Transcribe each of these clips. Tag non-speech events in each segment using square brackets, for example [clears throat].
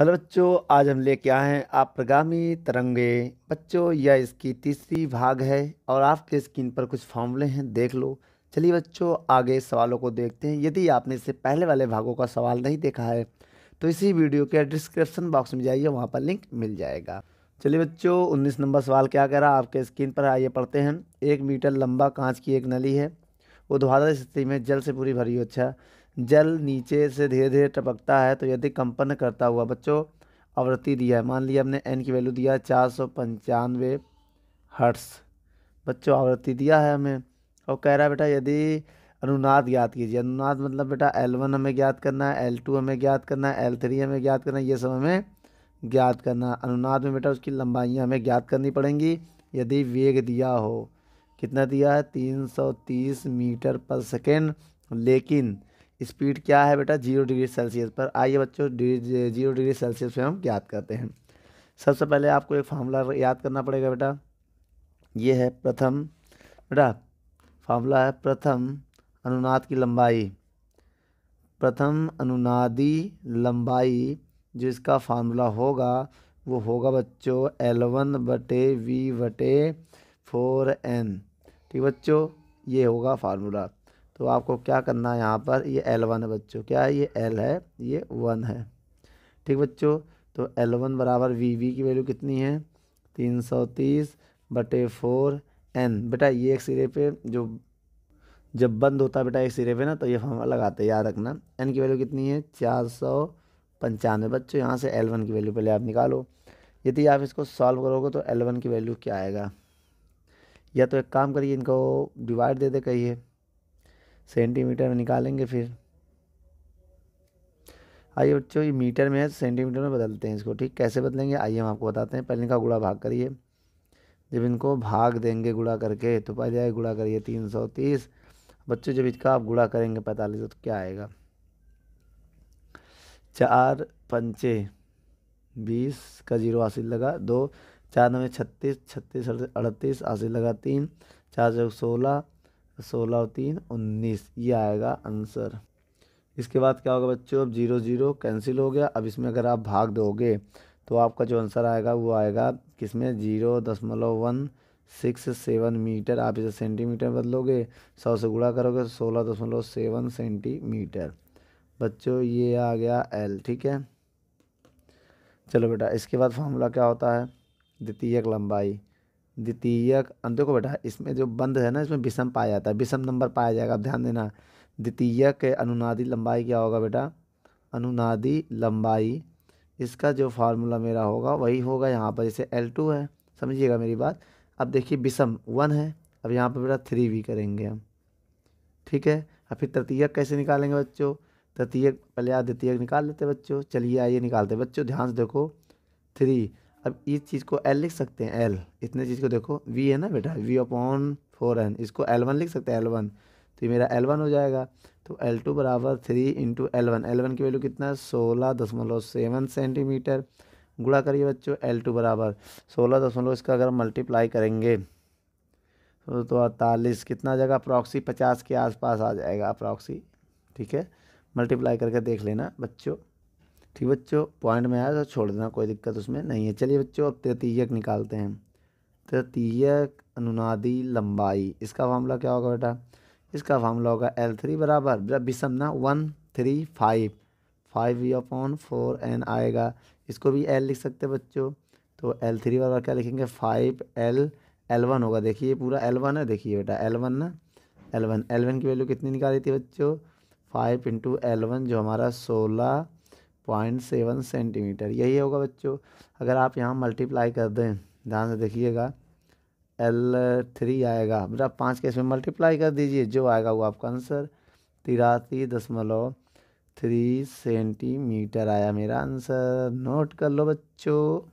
Hello बच्चों आज हम लेके आए हैं आप प्रगामी तरंगे बच्चों यह इसकी तीसरी भाग है और आपके स्क्रीन पर कुछ फॉर्मूले हैं देख लो चलिए बच्चों आगे सवालों को देखते हैं यदि आपने इससे पहले वाले भागों का सवाल नहीं देखा है तो इसी वीडियो के डिस्क्रिप्शन बॉक्स में जाइए वहाँ पर लिंक मिल जाएगा चलिए बच्चों उन्नीस नंबर सवाल क्या कह रहा आपके स्क्रीन पर आइए पढ़ते हैं एक मीटर लंबा कांच की एक नली है वो धुआधार स्थिति में जल से पूरी भरी हो अच्छा जल नीचे से धीरे धीरे टपकता है तो यदि कंपन करता हुआ बच्चों आवृत्ति दिया है मान लिया हमने एन की वैल्यू दिया है चार सौ पंचानवे हर्ट्स बच्चों आवृत्ति दिया है हमें और कह रहा है बेटा यदि अनुनाद ज्ञात कीजिए अनुनाद मतलब बेटा एल वन हमें ज्ञात करना है एल टू हमें ज्ञात करना है एल थ्री हमें ज्ञात करना है ये सब हमें ज्ञात करना है अनुनाद में बेटा उसकी लंबाइयाँ हमें ज्ञात करनी पड़ेंगी यदि वेग दिया हो कितना दिया है तीन सौ तीस मीटर पर सेकेंड लेकिन स्पीड क्या है बेटा जीरो डिग्री सेल्सियस पर आइए बच्चों जीरो डिग्री सेल्सियस पर हम याद करते हैं सबसे पहले आपको एक फार्मूला याद करना पड़ेगा बेटा ये है प्रथम बेटा फार्मूला है प्रथम अनुनाद की लंबाई प्रथम अनुनादी लंबाई जो इसका फार्मूला होगा वो होगा बच्चों एल वन बटे वी बटे फोर एन ठीक बच्चों ये होगा फार्मूला तो आपको क्या करना है यहाँ पर ये एल वन है बच्चों क्या है ये एल है ये वन है ठीक बच्चों तो एल वन बराबर वी वी की वैल्यू कितनी है तीन सौ तीस बटे फोर एन बेटा ये एक सिरे पे जो जब बंद होता है बेटा एक सिरे पे ना तो ये फॉर्म लगाते हैं याद रखना एन की वैल्यू कितनी है चार सौ पंचानवे बच्चों यहाँ से एल वन की वैल्यू पहले आप निकालो यदि आप इसको सॉल्व करोगे तो एल वन की वैल्यू क्या आएगा या तो एक काम करिए इनको डिवाइड दे दे कहिए सेंटीमीटर में निकालेंगे फिर आइए बच्चों ये मीटर में है सेंटीमीटर में बदलते हैं इसको ठीक कैसे बदलेंगे आइए हम आपको बताते हैं पहले इनका गुड़ा भाग करिए जब इनको भाग देंगे गुड़ा करके तो पहले आए गुड़ा करिए तीन सौ तीस बच्चों जब इसका आप गुड़ा करेंगे पैंतालीस तो क्या आएगा चार पंचे बीस का जीरो हासिल लगा दो चार नवे छत्तीस छत्तीस अड़तीस हासिल लगा तीन चार सौ सोलह सोलह और तीन उन्नीस ये आएगा आंसर इसके बाद क्या होगा बच्चों अब जीरो जीरो कैंसिल हो गया अब इसमें अगर आप भाग दोगे तो आपका जो आंसर आएगा वो आएगा किसमें जीरो दशमलव वन सिक्स सेवन मीटर आप इसे सेंटीमीटर बदलोगे सौ से गुणा करोगे तो सोलह दशमलव सेवन सेंटीमीटर बच्चों ये आ गया एल ठीक है चलो बेटा इसके बाद फार्मूला क्या होता है द्वितीयक लंबाई द्वितीयक अंत को बेटा इसमें जो बंद है ना इसमें विषम पाया जाता है विषम नंबर पाया जाएगा अब ध्यान देना द्वितीयक के अनुनादी लंबाई क्या होगा बेटा अनुनादी लंबाई इसका जो फार्मूला मेरा होगा वही होगा यहाँ पर जैसे एल टू है समझिएगा मेरी बात अब देखिए विषम वन है अब यहाँ पर बेटा थ्री भी करेंगे हम ठीक है अब फिर तृतीयक कैसे निकालेंगे बच्चों तृतीयक पहले आप द्वितीयक निकाल लेते बच्चों चलिए आइए निकालते बच्चों ध्यान से देखो थ्री अब इस चीज़ को एल लिख सकते हैं एल इतने चीज़ को देखो वी है ना बेटा वी अपॉन फोर एन इसको एल वन लिख सकते हैं एल वन तो ये मेरा एल वन हो जाएगा तो एल टू बराबर three into L one L one की वैल्यू कितना है सोलह दशमलव सेवन सेंटीमीटर गुड़ा करिए बच्चों एल टू बराबर सोलह दशमलव इसका अगर मल्टीप्लाई करेंगे तो तो अड़तालीस कितना जगह अप्रॉक्सी पचास के आसपास आ जाएगा अप्रॉक्सी ठीक है मल्टीप्लाई करके देख लेना बच्चों ठीक बच्चों पॉइंट में आया तो छोड़ देना कोई दिक्कत उसमें नहीं है चलिए बच्चों अब तृतीयक निकालते हैं तृतीयक अनुनादी लंबाई इसका फार्मूला क्या होगा बेटा इसका फार्मूला होगा एल थ्री बराबर जब विषम ना one three five five V upon four N आएगा इसको भी एल लिख सकते बच्चों तो एल थ्री बराबर क्या लिखेंगे फाइव एल एल वन होगा देखिए पूरा एल वन है देखिए बेटा एल वन ना एल वन एल वन की वैल्यू कितनी निकाली थी बच्चों फाइव इंटू एल वन जो हमारा सोलह पॉइंट सेवन सेंटीमीटर यही होगा बच्चों अगर आप यहाँ मल्टीप्लाई कर दें ध्यान से देखिएगा एल थ्री आएगा बेटा पाँच के इसमें मल्टीप्लाई कर दीजिए जो आएगा वो आपका आंसर तिरासी दशमलव थ्री सेंटीमीटर आया मेरा आंसर नोट कर लो बच्चों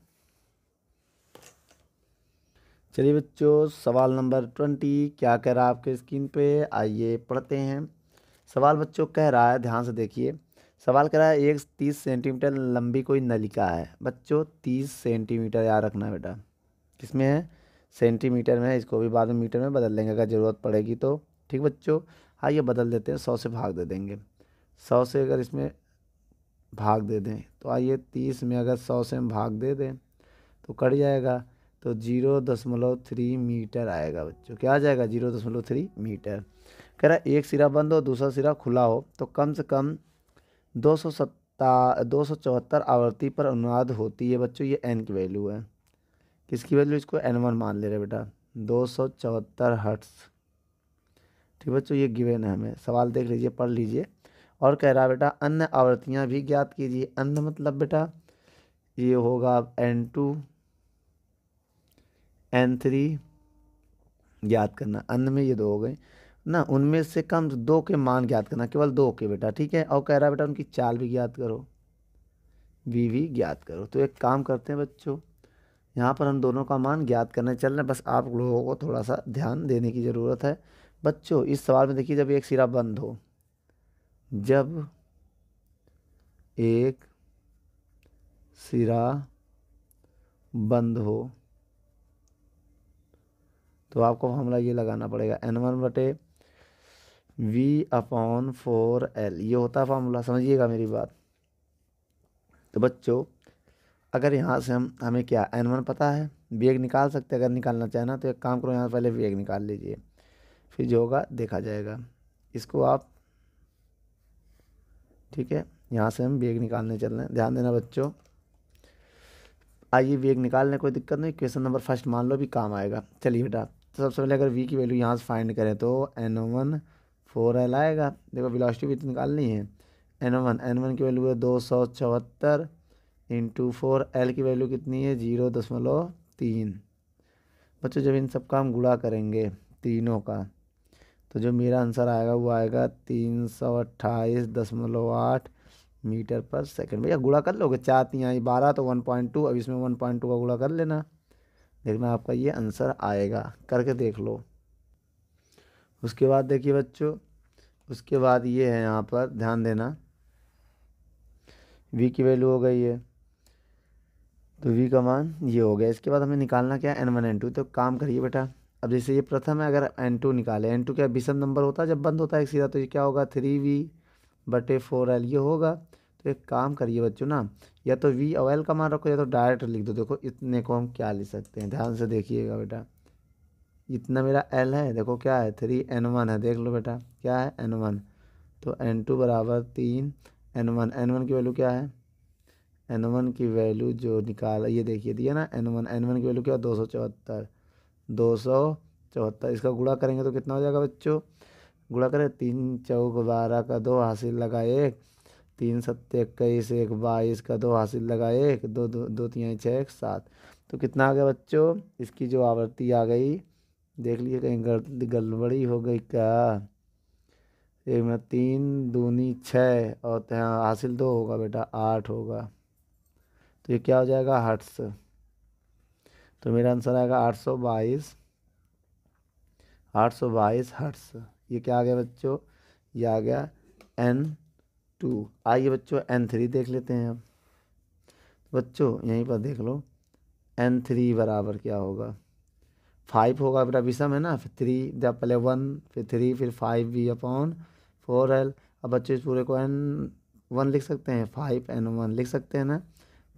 चलिए बच्चों सवाल नंबर ट्वेंटी क्या कह रहा है आपके स्क्रीन पे आइए पढ़ते हैं सवाल बच्चों कह रहा है ध्यान से देखिए सवाल रहा है एक तीस सेंटीमीटर लंबी कोई नलिका है बच्चों तीस सेंटीमीटर याद रखना बेटा किसमें है सेंटीमीटर में इसको भी बाद में मीटर में बदल लेंगे अगर ज़रूरत पड़ेगी तो ठीक बच्चों हाँ ये बदल देते हैं सौ से भाग दे देंगे सौ से अगर इसमें भाग दे दें तो आइए तीस में अगर सौ से भाग दे दें तो कट जाएगा तो जीरो दशमलव थ्री मीटर आएगा बच्चों क्या आ जाएगा जीरो दशमलव थ्री मीटर कह रहा एक सिरा बंद हो दूसरा सिरा खुला हो तो कम से कम दो सौ सत्ता दो सौ चौहत्तर आवृत्ति पर अनुवाद होती है बच्चों ये एन की वैल्यू है किसकी वैल्यू इसको एन वन मान ले रहे बेटा दो सौ चौहत्तर हर्ट्स ठीक बच्चों ये गिवेन है हमें सवाल देख लीजिए पढ़ लीजिए और कह रहा बेटा अन्य आवृत्तियाँ भी ज्ञात कीजिए अन्य मतलब बेटा ये होगा एन टू एन थ्री याद करना अन्य में ये दो हो गए ना उनमें से कम दो के मान ज्ञात करना केवल दो के बेटा ठीक है और कह रहा बेटा उनकी चाल भी ज्ञात करो वी ज्ञात करो तो एक काम करते हैं बच्चों यहाँ पर हम दोनों का मान ज्ञात करने चल रहे हैं बस आप लोगों को थोड़ा सा ध्यान देने की ज़रूरत है बच्चों इस सवाल में देखिए जब एक सिरा बंद हो जब एक सिरा बंद हो तो आपको हमला ये लगाना पड़ेगा एन वन बटे वी अपॉन फोर एल ये होता है फार्मूला समझिएगा मेरी बात तो बच्चों अगर यहाँ से हम हमें क्या एन वन पता है वेग निकाल सकते अगर निकालना ना तो एक काम करो यहाँ से पहले वेग निकाल लीजिए फिर जो होगा देखा जाएगा इसको आप ठीक है यहाँ से हम वेग निकालने चल रहे हैं ध्यान देना बच्चों आइए वेग निकालने कोई दिक्कत नहीं क्वेश्चन नंबर फर्स्ट मान लो भी काम आएगा चलिए बेटा तो सबसे पहले अगर वी की वैल्यू यहाँ से फाइंड करें तो एन वन फोर एल आएगा देखो वेलोसिटी भी तो निकालनी है एन वन एन वन की वैल्यू है दो सौ चौहत्तर इंटू फोर एल की वैल्यू कितनी है जीरो दशमलव तीन बच्चों जब इन सब का हम गुड़ा करेंगे तीनों का तो जो मेरा आंसर आएगा वो आएगा तीन सौ अट्ठाईस दशमलव आठ मीटर पर सेकंड भैया गुड़ा कर लोगे चार आई हाँ, बारह तो वन पॉइंट टू अब इसमें वन पॉइंट टू का गुड़ा कर लेना देखना आपका ये आंसर आएगा करके देख लो उसके बाद देखिए बच्चों उसके बाद ये है यहाँ पर ध्यान देना वी की वैल्यू हो गई है तो वी का मान ये हो गया इसके बाद हमें निकालना क्या है एन वन एन टू तो काम करिए बेटा अब जैसे ये प्रथम है अगर एन टू निकाले एन टू क्या विषम नंबर होता है जब बंद होता है एक सीधा तो ये क्या होगा थ्री वी बटे फोर एल ये होगा तो एक काम करिए बच्चों ना या तो वी और एल का मान रखो या तो डायरेक्ट लिख दो देखो इतने को हम क्या लिख सकते हैं ध्यान से देखिएगा बेटा इतना मेरा एल है देखो क्या है थ्री एन वन है देख लो बेटा क्या है एन वन तो एन टू बराबर तीन एन वन एन वन की वैल्यू क्या है एन वन की वैल्यू जो निकाल ये देखिए दिया ना एन वन एन वन की वैल्यू क्या दो सौ चौहत्तर दो सौ चौहत्तर इसका गुड़ा करेंगे तो कितना हो जाएगा बच्चों गुड़ा करें तीन चौक बारह का दो हासिल लगा एक तीन सत्तर इक्कीस एक बाईस का दो हासिल लगा एक दो दो, दो तीन छः एक सात तो कितना आ गया बच्चों इसकी जो आवृत्ति आ गई देख लिए कहीं गड़बड़ी हो गई क्या एक मिनट तीन दूनी छः और तो हासिल दो होगा बेटा आठ होगा तो ये क्या हो जाएगा हट्स तो मेरा आंसर आएगा आठ सौ बाईस आठ सौ बाईस हट्स ये क्या आ गया बच्चों ये आ गया एन टू आइए बच्चों एन थ्री देख लेते हैं अब बच्चों यहीं पर देख लो एन थ्री बराबर क्या होगा फाइव होगा बेटा विषम है ना फिर थ्री जब पहले वन फिर थ्री फिर five V upon four L अब बच्चे इस पूरे को एन वन लिख सकते हैं फाइव एन वन लिख सकते हैं ना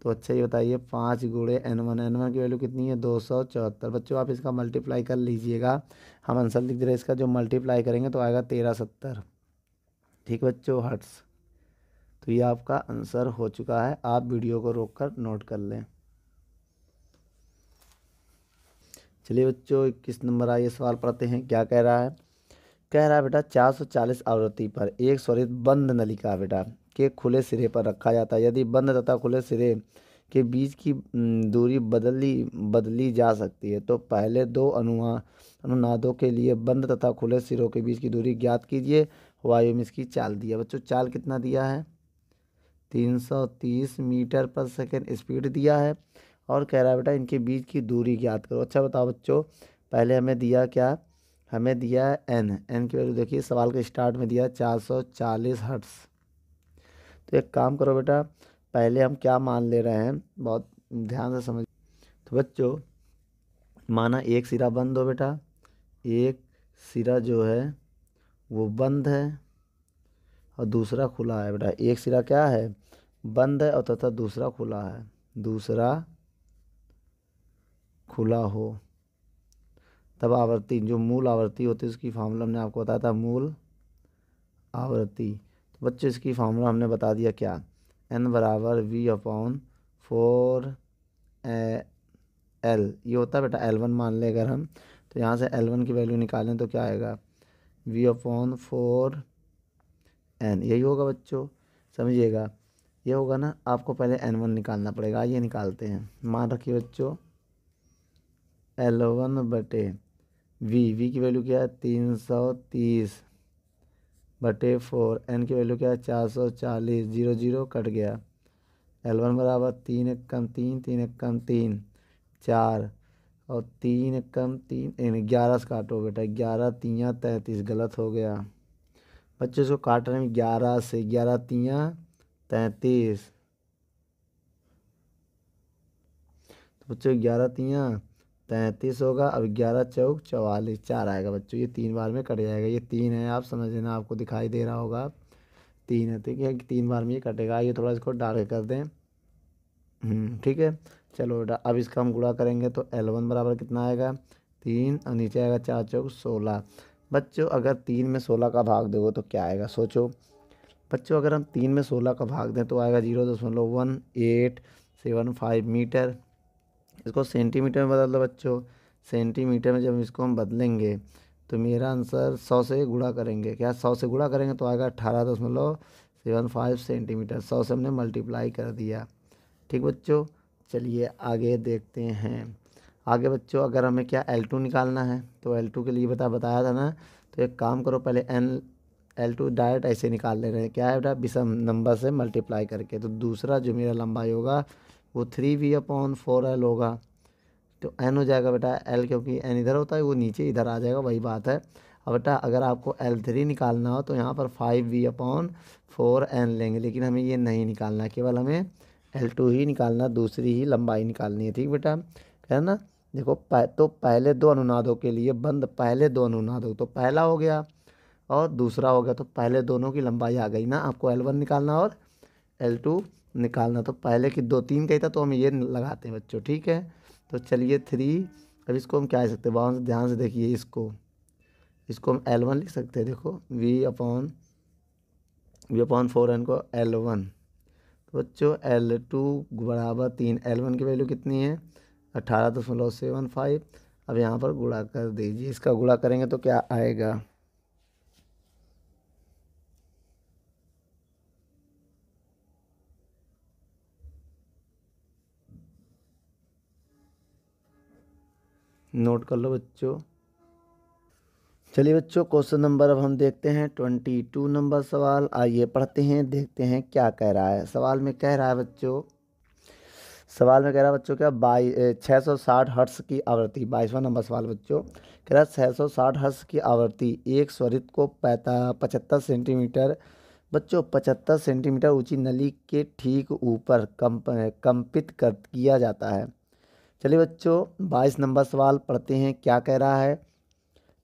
तो अच्छा ये बताइए पाँच गुड़े एन वन एन वन की वैल्यू कितनी है दो सौ चौहत्तर बच्चों आप इसका मल्टीप्लाई कर लीजिएगा हम आंसर लिख दे रहे हैं इसका जो मल्टीप्लाई करेंगे तो आएगा तेरह सत्तर ठीक बच्चों हट्स तो ये आपका आंसर हो चुका है आप वीडियो को रोक कर नोट कर लें चलिए बच्चों इक्कीस नंबर आइए सवाल पढ़ते हैं क्या कह रहा है कह रहा है बेटा चार सौ चालीस आवृत्ति पर एक स्वरित बंद नलिका बेटा के खुले सिरे पर रखा जाता है यदि बंद तथा खुले सिरे के बीच की दूरी बदली बदली जा सकती है तो पहले दो अनुमा अनुनादों के लिए बंद तथा खुले सिरों के बीच की दूरी ज्ञात कीजिए वायु में इसकी चाल दिया बच्चों चाल कितना दिया है 330 मीटर पर सेकेंड स्पीड दिया है और कह रहा है बेटा इनके बीच की दूरी ज्ञात करो अच्छा बताओ बच्चों पहले हमें दिया क्या हमें दिया है एन एन की वैल्यू देखिए सवाल के स्टार्ट में दिया चार सौ चालीस हर्ट्स तो एक काम करो बेटा पहले हम क्या मान ले रहे हैं बहुत ध्यान से समझ तो बच्चों माना एक सिरा बंद हो बेटा एक सिरा जो है वो बंद है और दूसरा खुला है बेटा एक सिरा क्या है बंद है और तथा दूसरा खुला है दूसरा खुला हो तब आवर्ती जो मूल आवृत्ति होती है उसकी फार्मूला हमने आपको बताया था मूल आवृत्ति तो बच्चों इसकी फार्मूला हमने बता दिया क्या एन बराबर वी अपॉन फोर एल ये होता है बेटा एल वन मान लें अगर हम तो यहाँ से एल वन की वैल्यू निकालें तो क्या आएगा वी अपॉन फोर एन यही होगा बच्चों समझिएगा ये होगा ना आपको पहले एन वन निकालना पड़ेगा ये निकालते हैं मान रखिए बच्चों एलेवन बटे वी वी की वैल्यू क्या है तीन सौ तीस बटे फोर एन की वैल्यू क्या है चार सौ चालीस जीरो जीरो कट गया एलेवन बराबर तीन एक कम तीन तीन एक कम तीन चार और तीन एक कम तीन ग्यारह से काटो बेटा ग्यारह तिया तैंतीस गलत हो गया बच्चे इसको काट रहे हैं ग्यारह से ग्यारह तिया तैंतीस तो बच्चे ग्यारह तिया तैंतीस होगा अब ग्यारह चौक चवालीस चार आएगा बच्चों ये तीन बार में कट जाएगा ये तीन है आप समझ लेना आपको दिखाई दे रहा होगा तीन है ठीक है तीन बार में ये कटेगा ये थोड़ा इसको डार्क कर दें हम्म, ठीक है चलो बेटा अब इसका हम गुड़ा करेंगे तो एल वन बराबर कितना आएगा तीन और नीचे आएगा चार चौक सोलह बच्चों अगर तीन में सोलह का भाग दोगे तो क्या आएगा सोचो बच्चों अगर हम तीन में सोलह का भाग दें तो आएगा जीरो दशमलव one eight seven five metre इसको सेंटीमीटर में बदल दो बच्चों सेंटीमीटर में जब इसको हम बदलेंगे तो मेरा आंसर सौ से गुड़ा करेंगे क्या सौ से गुड़ा करेंगे तो आएगा अठारह दशमलव सेवन फाइव सेंटीमीटर सौ से हमने मल्टीप्लाई कर दिया ठीक बच्चों चलिए आगे देखते हैं आगे बच्चों अगर हमें क्या एल टू निकालना है तो एल टू के लिए बता बताया था ना तो एक काम करो पहले एन एल टू डायरेक्ट ऐसे निकाल ले रहे हैं क्या है बेटा विषम नंबर से मल्टीप्लाई करके तो दूसरा जो मेरा लंबाई होगा वो three V upon four L होगा तो एन हो जाएगा बेटा एल क्योंकि एन इधर होता है वो नीचे इधर आ जाएगा वही बात है अब बेटा अगर आपको एल थ्री निकालना हो तो यहाँ पर five V upon four N लेंगे लेकिन हमें ये नहीं निकालना केवल हमें एल टू ही निकालना दूसरी ही लंबाई निकालनी है ठीक बेटा है ना देखो पह, तो पहले दो अनुनादों के लिए बंद पहले दो अनुनादों तो पहला हो गया और दूसरा हो गया तो पहले दोनों की लंबाई आ गई ना आपको एल वन निकालना और एल टू निकालना तो पहले की दो तीन कही था तो हम ये लगाते हैं बच्चों ठीक है तो चलिए थ्री अब इसको हम क्या लिख सकते हैं बहुत ध्यान से देखिए इसको इसको हम एल वन लिख सकते हैं देखो V upon V upon four N को एल वन तो बच्चों एल टू बराबर तीन एल वन की वैल्यू कितनी है अठारह दशमलव सेवन फाइव अब यहाँ पर गुड़ा कर दीजिए इसका गुड़ा करेंगे तो क्या आएगा नोट कर लो बच्चों चलिए बच्चों क्वेश्चन नंबर अब हम देखते हैं ट्वेंटी टू नंबर सवाल आइए पढ़ते हैं देखते हैं क्या कह रहा है सवाल में कह रहा है बच्चों सवाल में कह रहा है बच्चों क्या बाई छः सौ साठ हर्ष की आवृत्ति बाईसवां नंबर सवाल बच्चों कह रहा है छः सौ साठ हर्ष की आवृत्ति एक स्वरित को पैता पचहत्तर सेंटीमीटर बच्चों पचहत्तर सेंटीमीटर ऊँची नली के ठीक ऊपर कंप कंपित कर किया जाता है चलिए बच्चों बाईस नंबर सवाल पढ़ते हैं क्या कह रहा है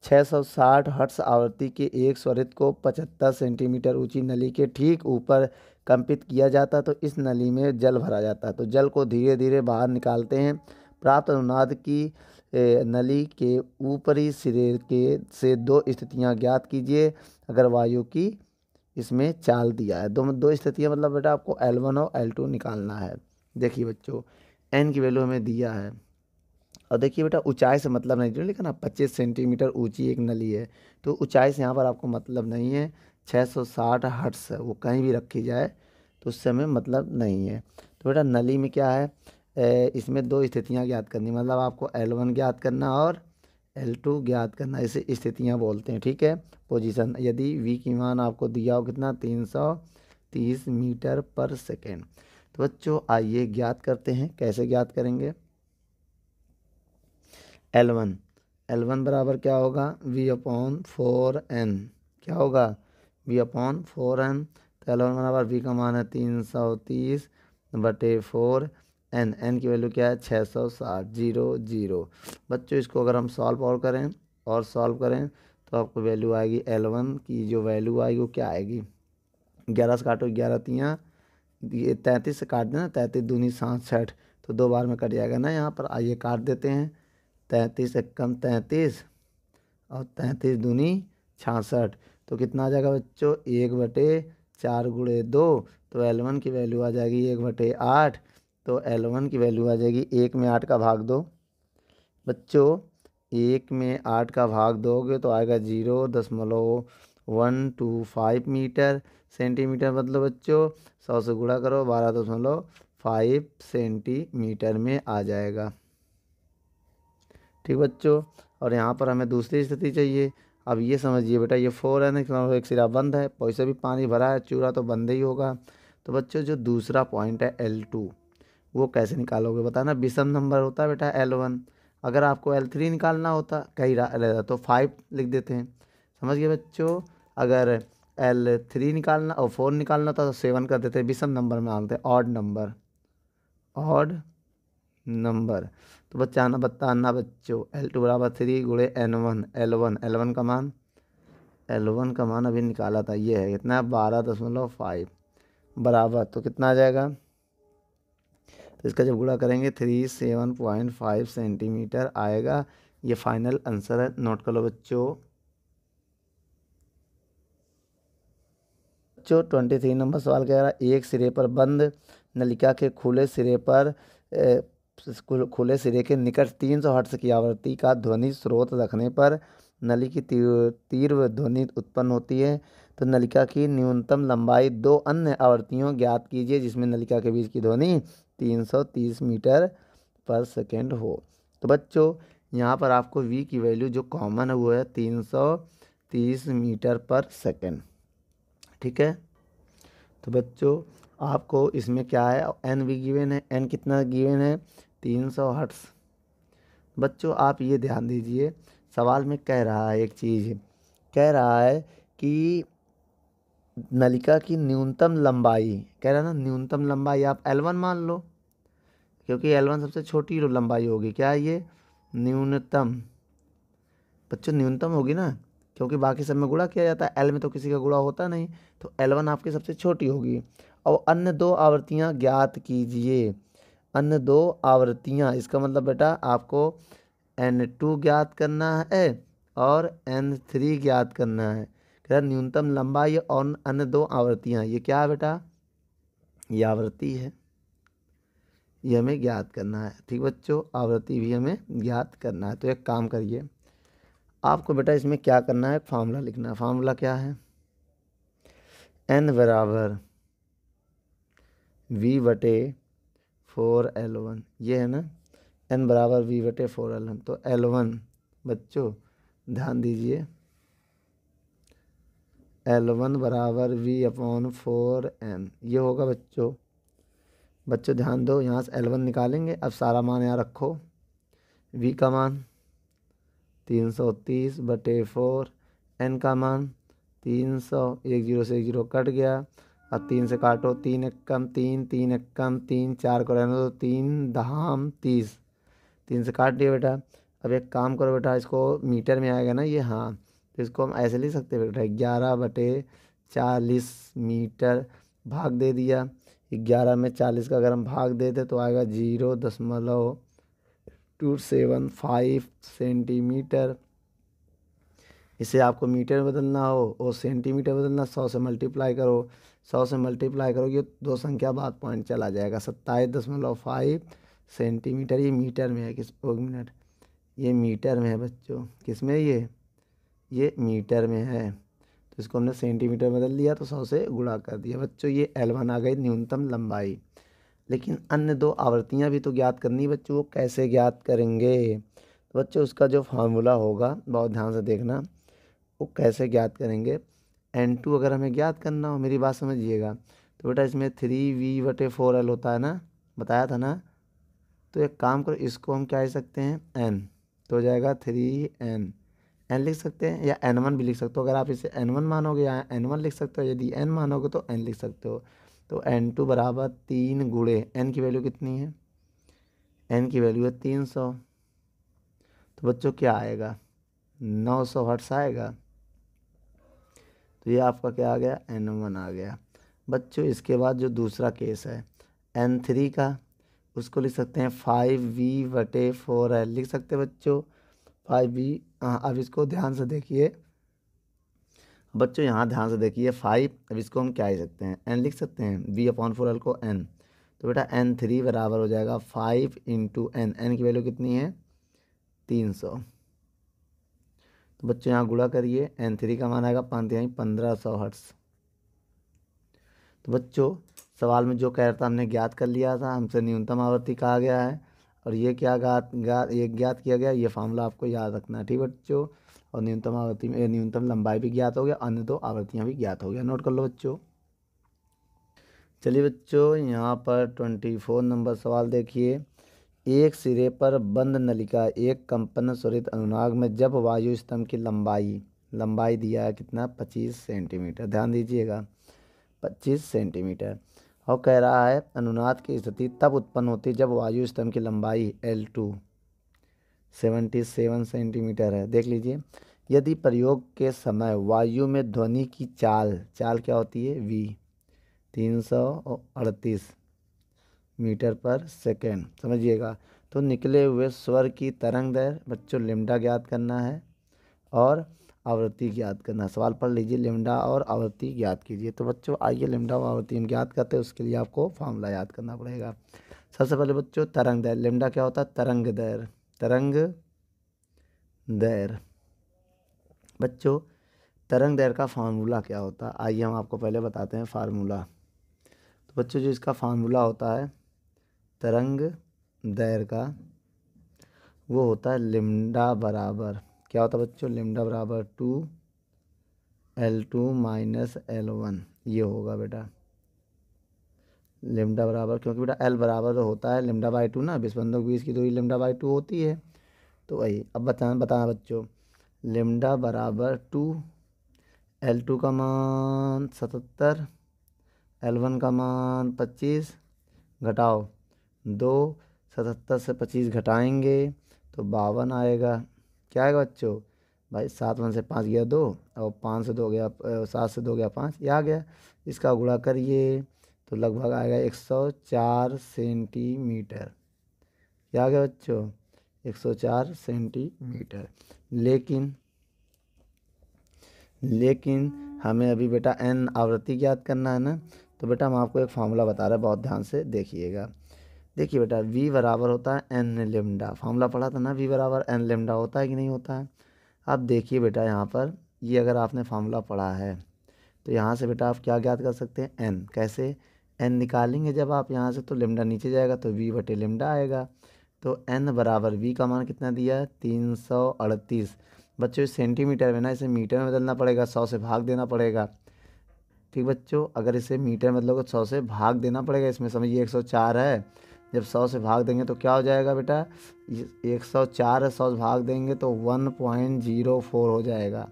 660 हर्ट्स आवृत्ति के एक स्वरित को 75 सेंटीमीटर ऊंची नली के ठीक ऊपर कंपित किया जाता तो इस नली में जल भरा जाता तो जल को धीरे धीरे बाहर निकालते हैं प्राप्त अनुनाद की नली के ऊपरी सिरे के से दो स्थितियां ज्ञात कीजिए अगर वायु की इसमें चाल दिया है दो दो स्थितियां मतलब बेटा आपको वन और टू निकालना है देखिए बच्चों एन की वैल्यू हमें दिया है और देखिए बेटा ऊंचाई से मतलब नहीं जो लिखा ना पच्चीस सेंटीमीटर ऊंची एक नली है तो ऊंचाई से यहाँ पर आपको मतलब नहीं है 660 हर्ट्स है वो कहीं भी रखी जाए तो उससे हमें मतलब नहीं है तो बेटा नली में क्या है ए, इसमें दो स्थितियाँ ज्ञात करनी मतलब आपको एल वन ज्ञात करना और एल टू ज्ञात करना इसे स्थितियाँ बोलते हैं ठीक है पोजिशन यदि वी की मान आपको दिया हो कितना तीन सौ तीस मीटर पर सेकेंड तो बच्चों आइए ज्ञात करते हैं कैसे ज्ञात करेंगे एल वन एल वन बराबर क्या होगा वी अपॉन फोर एन क्या होगा वी अपॉन फोर एन तो एल वन बराबर वी का मान है तीन सौ तीस बटे फोर एन एन की वैल्यू क्या है छः सौ साठ जीरो जीरो बच्चों इसको अगर हम सॉल्व और करें और सॉल्व करें तो आपको वैल्यू आएगी एल वन की जो वैल्यू आएगी वो क्या आएगी ग्यारह से काटो ग्यारह तियाँ ये तैंतीस से काट देना तैंतीस दूनी सात साठ तो दो बार में कट जाएगा ना यहाँ पर आइए काट देते हैं तैंतीस एकम तैंतीस और तैंतीस दूनी छासठ तो कितना आ जाएगा बच्चों एक बटे चार गुड़े दो तो एलेवन की वैल्यू आ जाएगी एक बटे आठ तो एलेवन की वैल्यू आ जाएगी एक में आठ का भाग दो बच्चों एक में आठ का भाग दोगे तो आएगा जीरो दशमलव one two five metre centimetre मतलब बच्चों सौ से गुणा करो बारह दशमलव फाइव सेंटीमीटर में आ जाएगा ठीक बच्चों और यहाँ पर हमें दूसरी स्थिति चाहिए अब ये समझिए बेटा ये फोर है ना एक सिरा बंद है पैसे भी पानी भरा है चूरा तो बंद ही होगा तो बच्चों जो दूसरा पॉइंट है एल टू वो कैसे निकालोगे बताना विषम नंबर होता है बेटा एल वन अगर आपको एल थ्री निकालना होता कहीं रहता तो फाइव लिख देते हैं समझ गए बच्चों अगर एल थ्री निकालना और फोर निकालना था तो सेवन कर देते विषम नंबर में आते ऑड नंबर ऑड नंबर तो बच्चा बत्ता बताना बच्चों एल टू बराबर थ्री गुड़े N one L one L one का मान एल वन का मान अभी निकाला था ये है कितना बारह दशमलव फाइव बराबर तो कितना आ जाएगा तो इसका जब गुड़ा करेंगे three seven point five centimetre आएगा ये फाइनल आंसर है नोट कर लो बच्चों बच्चों ट्वेंटी थ्री नंबर सवाल कह रहा है एक सिरे पर बंद नलिका के खुले सिरे पर ए, खुले सिरे के निकट तीन सौ हर्ट्स की आवृत्ति का ध्वनि स्रोत रखने पर नली की तीव्र ध्वनि उत्पन्न होती है तो नलिका की न्यूनतम लंबाई दो अन्य आवृत्तियों ज्ञात कीजिए जिसमें नलिका के बीच की ध्वनि 330 मीटर पर सेकेंड हो तो बच्चों यहाँ पर आपको वी की वैल्यू जो कॉमन है वो है 330 मीटर पर सेकेंड ठीक है तो बच्चों आपको इसमें क्या है एन भी गिवेन है एन कितना गिवन है तीन सौ हर्ट्स बच्चों आप ये ध्यान दीजिए सवाल में कह रहा है एक चीज़ कह रहा है कि नलिका की न्यूनतम लंबाई कह रहा है ना न्यूनतम लंबाई आप एल वन मान लो क्योंकि एल वन सबसे छोटी लंबाई होगी क्या ये न्यूनतम बच्चों न्यूनतम होगी ना क्योंकि बाकी सब में गुड़ा किया जाता है एल में तो किसी का गुड़ा होता नहीं तो एल वन आपकी सबसे छोटी होगी और अन्य दो आवृत्तियाँ ज्ञात कीजिए अन्य दो आवृत्तियाँ इसका मतलब बेटा आपको एन टू ज्ञात करना है और एन थ्री ज्ञात करना है कह न्यूनतम लंबाई और अन्य दो आवृत्तियाँ ये क्या है बेटा ये आवृत्ति है ये हमें ज्ञात करना है ठीक बच्चों आवृत्ति भी हमें ज्ञात करना है तो एक काम करिए आपको बेटा इसमें क्या करना है फार्मूला लिखना है फार्मूला क्या है एन बराबर वी बटे फोर एल वन ये है ना एन बराबर वी बटे फोर एल वन तो एल वन बच्चों ध्यान दीजिए एल वन बराबर वी अपॉन फोर एन ये होगा बच्चों बच्चों ध्यान दो यहाँ से एल वन निकालेंगे अब सारा मान यहाँ रखो वी का मान तीन सौ तीस बटे फोर एन का मान तीन सौ एक जीरो से एक जीरो कट गया अब तीन से काटो तीन एक कम तीन तीन एक कम तीन चार को रहने दो तीन धाम तीस तीन से काट दिया बेटा अब एक काम करो बेटा इसको मीटर में आएगा ना ये हाँ तो इसको हम ऐसे ले सकते बेटा ग्यारह बटे चालीस मीटर भाग दे दिया ग्यारह में चालीस का अगर हम भाग देते तो आएगा जीरो दशमलव टू सेवन फाइव सेंटीमीटर इसे आपको मीटर बदलना हो और सेंटीमीटर बदलना सौ से मल्टीप्लाई करो सौ से मल्टीप्लाई करो ये दो संख्या बाद पॉइंट चला जाएगा सत्ताईस दशमलव फाइव सेंटीमीटर ये मीटर में है किस एक मिनट ये मीटर में है बच्चों किस में ये ये मीटर में है तो इसको हमने सेंटीमीटर बदल दिया तो सौ से गुणा कर दिया बच्चों ये एल वन आ गई न्यूनतम लंबाई लेकिन अन्य दो आवृत्तियाँ भी तो ज्ञात करनी बच्चों वो कैसे ज्ञात करेंगे तो बच्चों उसका जो फार्मूला होगा बहुत ध्यान से देखना वो कैसे ज्ञात करेंगे एन टू अगर हमें ज्ञात करना हो मेरी बात समझिएगा तो बेटा इसमें थ्री वी बटे फोर एल होता है ना बताया था ना तो एक काम करो इसको हम क्या लिख सकते हैं एन तो हो जाएगा थ्री एन एन लिख सकते हैं या एन वन भी लिख सकते हो अगर आप इसे एन वन मानोगे या एन वन लिख सकते हो यदि एन मानोगे तो एन लिख सकते हो तो एन टू बराबर तीन गुड़े एन की वैल्यू कितनी है एन की वैल्यू है तीन सौ तो बच्चों क्या आएगा नौ सौ हर्ट्स आएगा तो ये आपका क्या आ गया एन वन आ गया बच्चों इसके बाद जो दूसरा केस है एन थ्री का उसको लिख सकते हैं फाइव वी बटे फोर एल लिख सकते हैं बच्चों फाइव हाँ, वी अब इसको ध्यान से देखिए बच्चों यहाँ ध्यान से देखिए फाइव अब इसको हम क्या ही सकते हैं एन लिख सकते हैं वी अपॉन फोर एल को एन तो बेटा एन थ्री बराबर हो जाएगा फाइव इंटू एन एन की वैल्यू कितनी है तीन सौ तो बच्चों यहाँ गुड़ा करिए एन थ्री का मान आएगा पाँच यानी पंद्रह सौ हर्ट्स तो बच्चों सवाल में जो कह रहा था हमने ज्ञात कर लिया था हमसे न्यूनतम आवृत्ति कहा गया है और ये क्या ये ज्ञात किया गया ये फार्मूला आपको याद रखना है ठीक बच्चों और न्यूनतम आवृत्ति में न्यूनतम लंबाई भी ज्ञात हो गया अन्य दो आवृत्तियाँ भी ज्ञात हो गया नोट कर लो बच्चों चलिए बच्चों यहाँ पर ट्वेंटी फोर नंबर सवाल देखिए एक सिरे पर बंद नलिका एक कंपन स्वरित अनुनाग में जब वायु स्तंभ की लंबाई लंबाई दिया है कितना पच्चीस सेंटीमीटर ध्यान दीजिएगा पच्चीस सेंटीमीटर और कह रहा है अनुनाद की स्थिति तब उत्पन्न होती है जब वायु स्तंभ की लंबाई एल टू 77 सेंटीमीटर है देख लीजिए यदि प्रयोग के समय वायु में ध्वनि की चाल चाल क्या होती है वी तीन सौ अड़तीस मीटर पर सेकेंड समझिएगा तो निकले हुए स्वर की तरंग दर बच्चों लिमडा ज्ञात करना है और आवृत्ति ज्ञात करना है सवाल पढ़ लीजिए लिमडा और आवृत्ति ज्ञात कीजिए तो बच्चों आइए लिमडा और आवृत्ति हम ज्ञात करते हैं उसके लिए आपको फॉर्मूला याद करना पड़ेगा सबसे पहले बच्चों तरंग दर लिमडा क्या होता है तरंग दर तरंग दैर बच्चों तरंग दैर का फार्मूला क्या होता है आइए हम आपको पहले बताते हैं फार्मूला तो बच्चों जो इसका फार्मूला होता है तरंग दैर का वो होता है लिमडा बराबर क्या होता है बच्चों लिमडा बराबर two l two minus l one ये होगा बेटा लेमडा बराबर क्योंकि बेटा एल बराबर तो होता है लेमडा बाई टू ना बीस बंदों बीस की दूरी लेमडा बाई टू होती है तो वही अब बताना बताना बच्चों लेमडा बराबर टू एल टू का मान सतहत्तर एल वन का मान पच्चीस घटाओ दो सतहत्तर से पच्चीस घटाएंगे तो बावन आएगा क्या आएगा बच्चों भाई सात वन से पाँच गया दो और पाँच से दो गया सात से दो गया पाँच ये आ गया इसका गुणा करिए तो लगभग आएगा एक सौ चार सेंटीमीटर क्या आ गया बच्चों एक सौ चार सेंटीमीटर लेकिन लेकिन हमें अभी बेटा एन आवृत्ति ज्ञात करना है ना तो बेटा हम आपको एक फार्मूला बता रहे हैं बहुत ध्यान से देखिएगा देखिए बेटा v बराबर होता है एन लेमडा फार्मूला पढ़ा था ना v बराबर एन लेमडा होता है कि नहीं होता है अब देखिए बेटा यहाँ पर ये अगर आपने फार्मूला पढ़ा है तो यहाँ से बेटा आप क्या ज्ञात कर सकते हैं एन कैसे एन निकालेंगे जब आप यहाँ से तो लिमडा नीचे जाएगा तो वी बटे लिमडा आएगा तो एन बराबर वी का मान कितना दिया है तीन सौ अड़तीस बच्चों सेंटीमीटर में ना इसे मीटर में बदलना पड़ेगा सौ से भाग देना पड़ेगा ठीक बच्चों अगर इसे मीटर में बदलोगे सौ से भाग देना पड़ेगा इसमें समझिए एक सौ चार है जब सौ से भाग देंगे तो क्या हो जाएगा बेटा एक सौ चार है सौ से भाग देंगे तो वन पॉइंट जीरो फोर हो जाएगा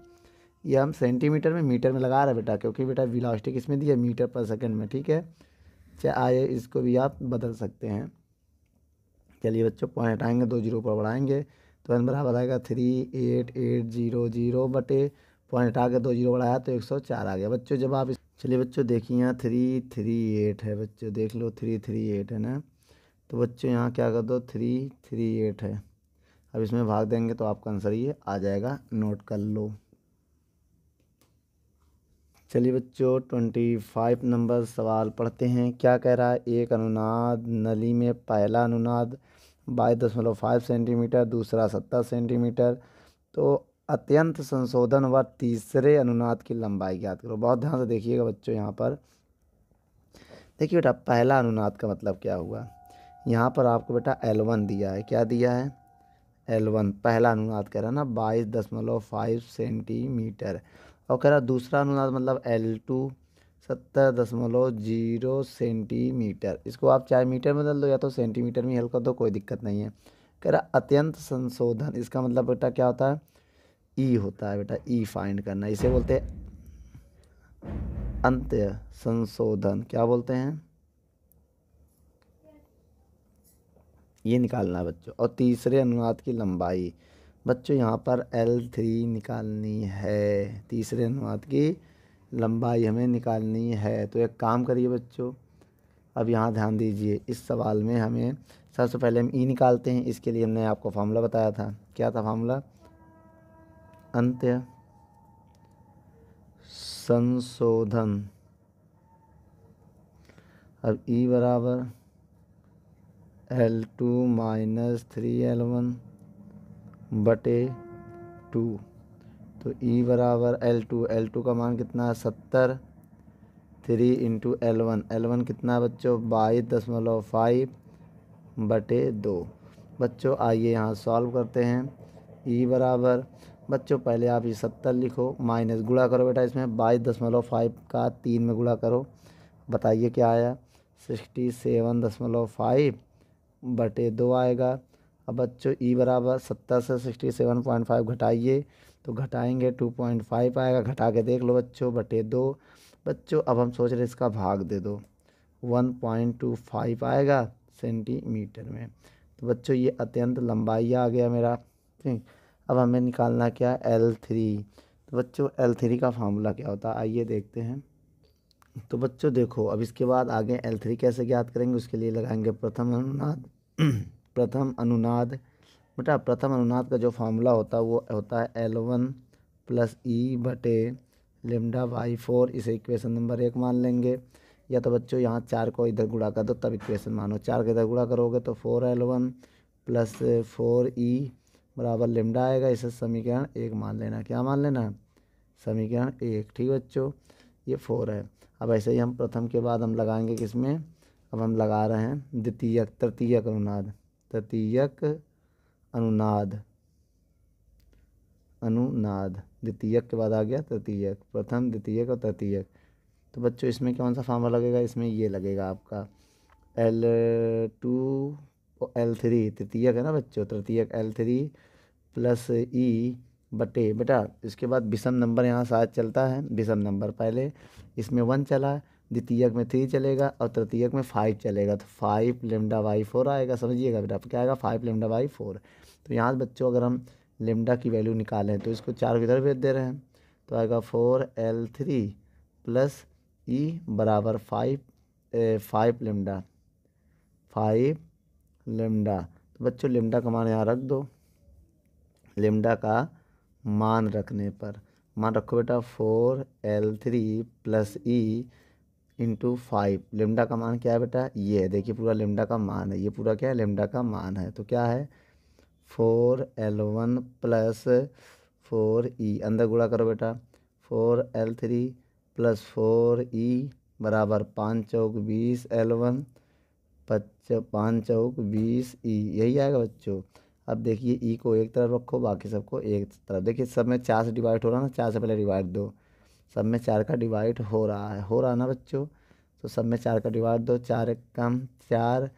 ये हम सेंटीमीटर में मीटर में लगा रहे हैं बेटा क्योंकि बेटा विलास्टिक इसमें दिया मीटर पर सेकेंड में ठीक है चाहे इसको भी आप बदल सकते हैं चलिए बच्चों पॉइंट हटाएंगे दो जीरो ऊपर बढ़ाएंगे तो एन बराबर आएगा three eight eight zero zero बटे पॉइंट हटा के दो जीरो बढ़ाया तो एक सौ चार आ गया बच्चों जब आप चलिए बच्चों देखिए यहाँ थ्री थ्री एट है बच्चों देख लो थ्री थ्री एट है ना तो बच्चों यहाँ क्या कर दो थ्री थ्री एट है अब इसमें भाग देंगे तो आपका आंसर ये आ जाएगा नोट कर लो चलिए बच्चों ट्वेंटी फाइव नंबर सवाल पढ़ते हैं क्या कह रहा है एक अनुनाद नली में पहला अनुनाद बाईस दशमलव फाइव सेंटीमीटर दूसरा सत्तर सेंटीमीटर तो अत्यंत संशोधन व तीसरे अनुनाद की लंबाई ज्ञात करो बहुत ध्यान से देखिएगा बच्चों यहाँ पर देखिए बेटा पहला अनुनाद का मतलब क्या हुआ यहाँ पर आपको बेटा एल वन दिया है क्या दिया है एल वन पहला अनुनाद कह रहा है ना बाईस दशमलव फाइव सेंटीमीटर और कह रहा दूसरा अनुनाद मतलब एल टू सत्तर दशमलव जीरो सेंटीमीटर इसको आप चाहे मीटर में बदल दो या तो सेंटीमीटर में हल कर दो कोई दिक्कत नहीं है कह रहा अत्यंत संशोधन इसका मतलब बेटा क्या होता है ई e होता है बेटा ई e फाइंड करना इसे बोलते हैं अंत संशोधन क्या बोलते हैं ये निकालना बच्चों और तीसरे अनुनाद की लंबाई बच्चों यहाँ पर एल थ्री निकालनी है तीसरे अनुवाद की लंबाई हमें निकालनी है तो एक काम करिए बच्चों अब यहाँ ध्यान दीजिए इस सवाल में हमें सबसे पहले हम ई e निकालते हैं इसके लिए हमने आपको फार्मूला बताया था क्या था फार्मूला अंत्य संशोधन अब ई e बराबर l two minus three l one बटे टू तो ई e बराबर एल टू एल टू का मान कितना है सत्तर three into L one L one कितना है बच्चों बाईस दशमलव फाइव बटे दो बच्चों आइए यहाँ सॉल्व करते हैं ई e बराबर बच्चों पहले आप ये सत्तर लिखो माइनस गुड़ा करो बेटा इसमें बाईस दशमलव फाइव का तीन में गुड़ा करो बताइए क्या आया सिक्सटी सेवन दशमलव फाइव बटे दो आएगा अब बच्चों ई e बराबर सत्तर से सिक्सटी सेवन पॉइंट फाइव घटाइए तो घटाएंगे टू पॉइंट फाइव आएगा घटा के देख लो बच्चों बटे दो बच्चों अब हम सोच रहे इसका भाग दे दो वन पॉइंट टू फाइव आएगा सेंटीमीटर में तो बच्चों ये अत्यंत लंबाई आ गया मेरा ठीक अब हमें निकालना क्या है एल थ्री तो बच्चों एल थ्री का फार्मूला क्या होता है आइए देखते हैं तो बच्चों देखो अब इसके बाद आगे एल थ्री कैसे ज्ञात करेंगे उसके लिए लगाएंगे प्रथम अनुनाद [clears throat] प्रथम अनुनाद बेटा प्रथम अनुनाद का जो फार्मूला होता है वो होता है एल वन प्लस ई बटे लेमडा बाई फोर इसे इक्वेशन नंबर एक मान लेंगे या तो बच्चों यहाँ चार को इधर गुड़ा कर दो तब इक्वेशन मानो चार को इधर गुड़ा करोगे तो four L one plus four e बराबर लेमडा आएगा इसे समीकरण एक मान लेना क्या मान लेना है समीकरण एक ठीक बच्चों ये फोर है अब ऐसे ही हम प्रथम के बाद हम लगाएंगे किसमें अब हम लगा रहे हैं द्वितीयक तृतीयक अनुनाद तृतीयक अनुनाद अनुनाद द्वितीयक के बाद आ गया तृतीयक प्रथम द्वितीयक और तृतीयक तो बच्चों इसमें कौन सा फार्मा लगेगा इसमें ये लगेगा आपका एल टू और एल थ्री तृतीयक है ना बच्चों तृतीयक एल थ्री प्लस ई बटे बेटा इसके बाद विषम नंबर यहाँ साथ चलता है विषम नंबर पहले इसमें वन चला है द्वितीयक में थ्री चलेगा और तृतीयक में फाइव चलेगा तो फाइव लेमडा बाई फोर आएगा समझिएगा बेटा क्या आएगा फाइव लेमडा बाई फोर तो यहाँ से बच्चों अगर हम लेमडा की वैल्यू निकालें तो इसको चार इधर भेज दे रहे हैं तो आएगा four l three plus e बराबर five a five lambda five lambda तो बच्चों लेमडा का मान यहाँ रख दो लेमडा का मान रखने पर मान रखो बेटा four l three plus e into five lambda का मान क्या है बेटा ये है देखिए पूरा लेमडा का मान है ये पूरा क्या है लेमडा का मान है तो क्या है four L one plus four e अंदर गुड़ा करो बेटा four l three plus four e बराबर पाँच चौक बीस एल वन पच पाँच चौक बीस ई e. यही आएगा बच्चों अब देखिए ई e को एक तरफ रखो बाकी सबको एक तरफ देखिए सब में चार से डिवाइड हो रहा है ना चार से पहले डिवाइड दो सब में चार का डिवाइड हो रहा है हो रहा ना बच्चों तो सब में चार का डिवाइड दो चार एक कम चार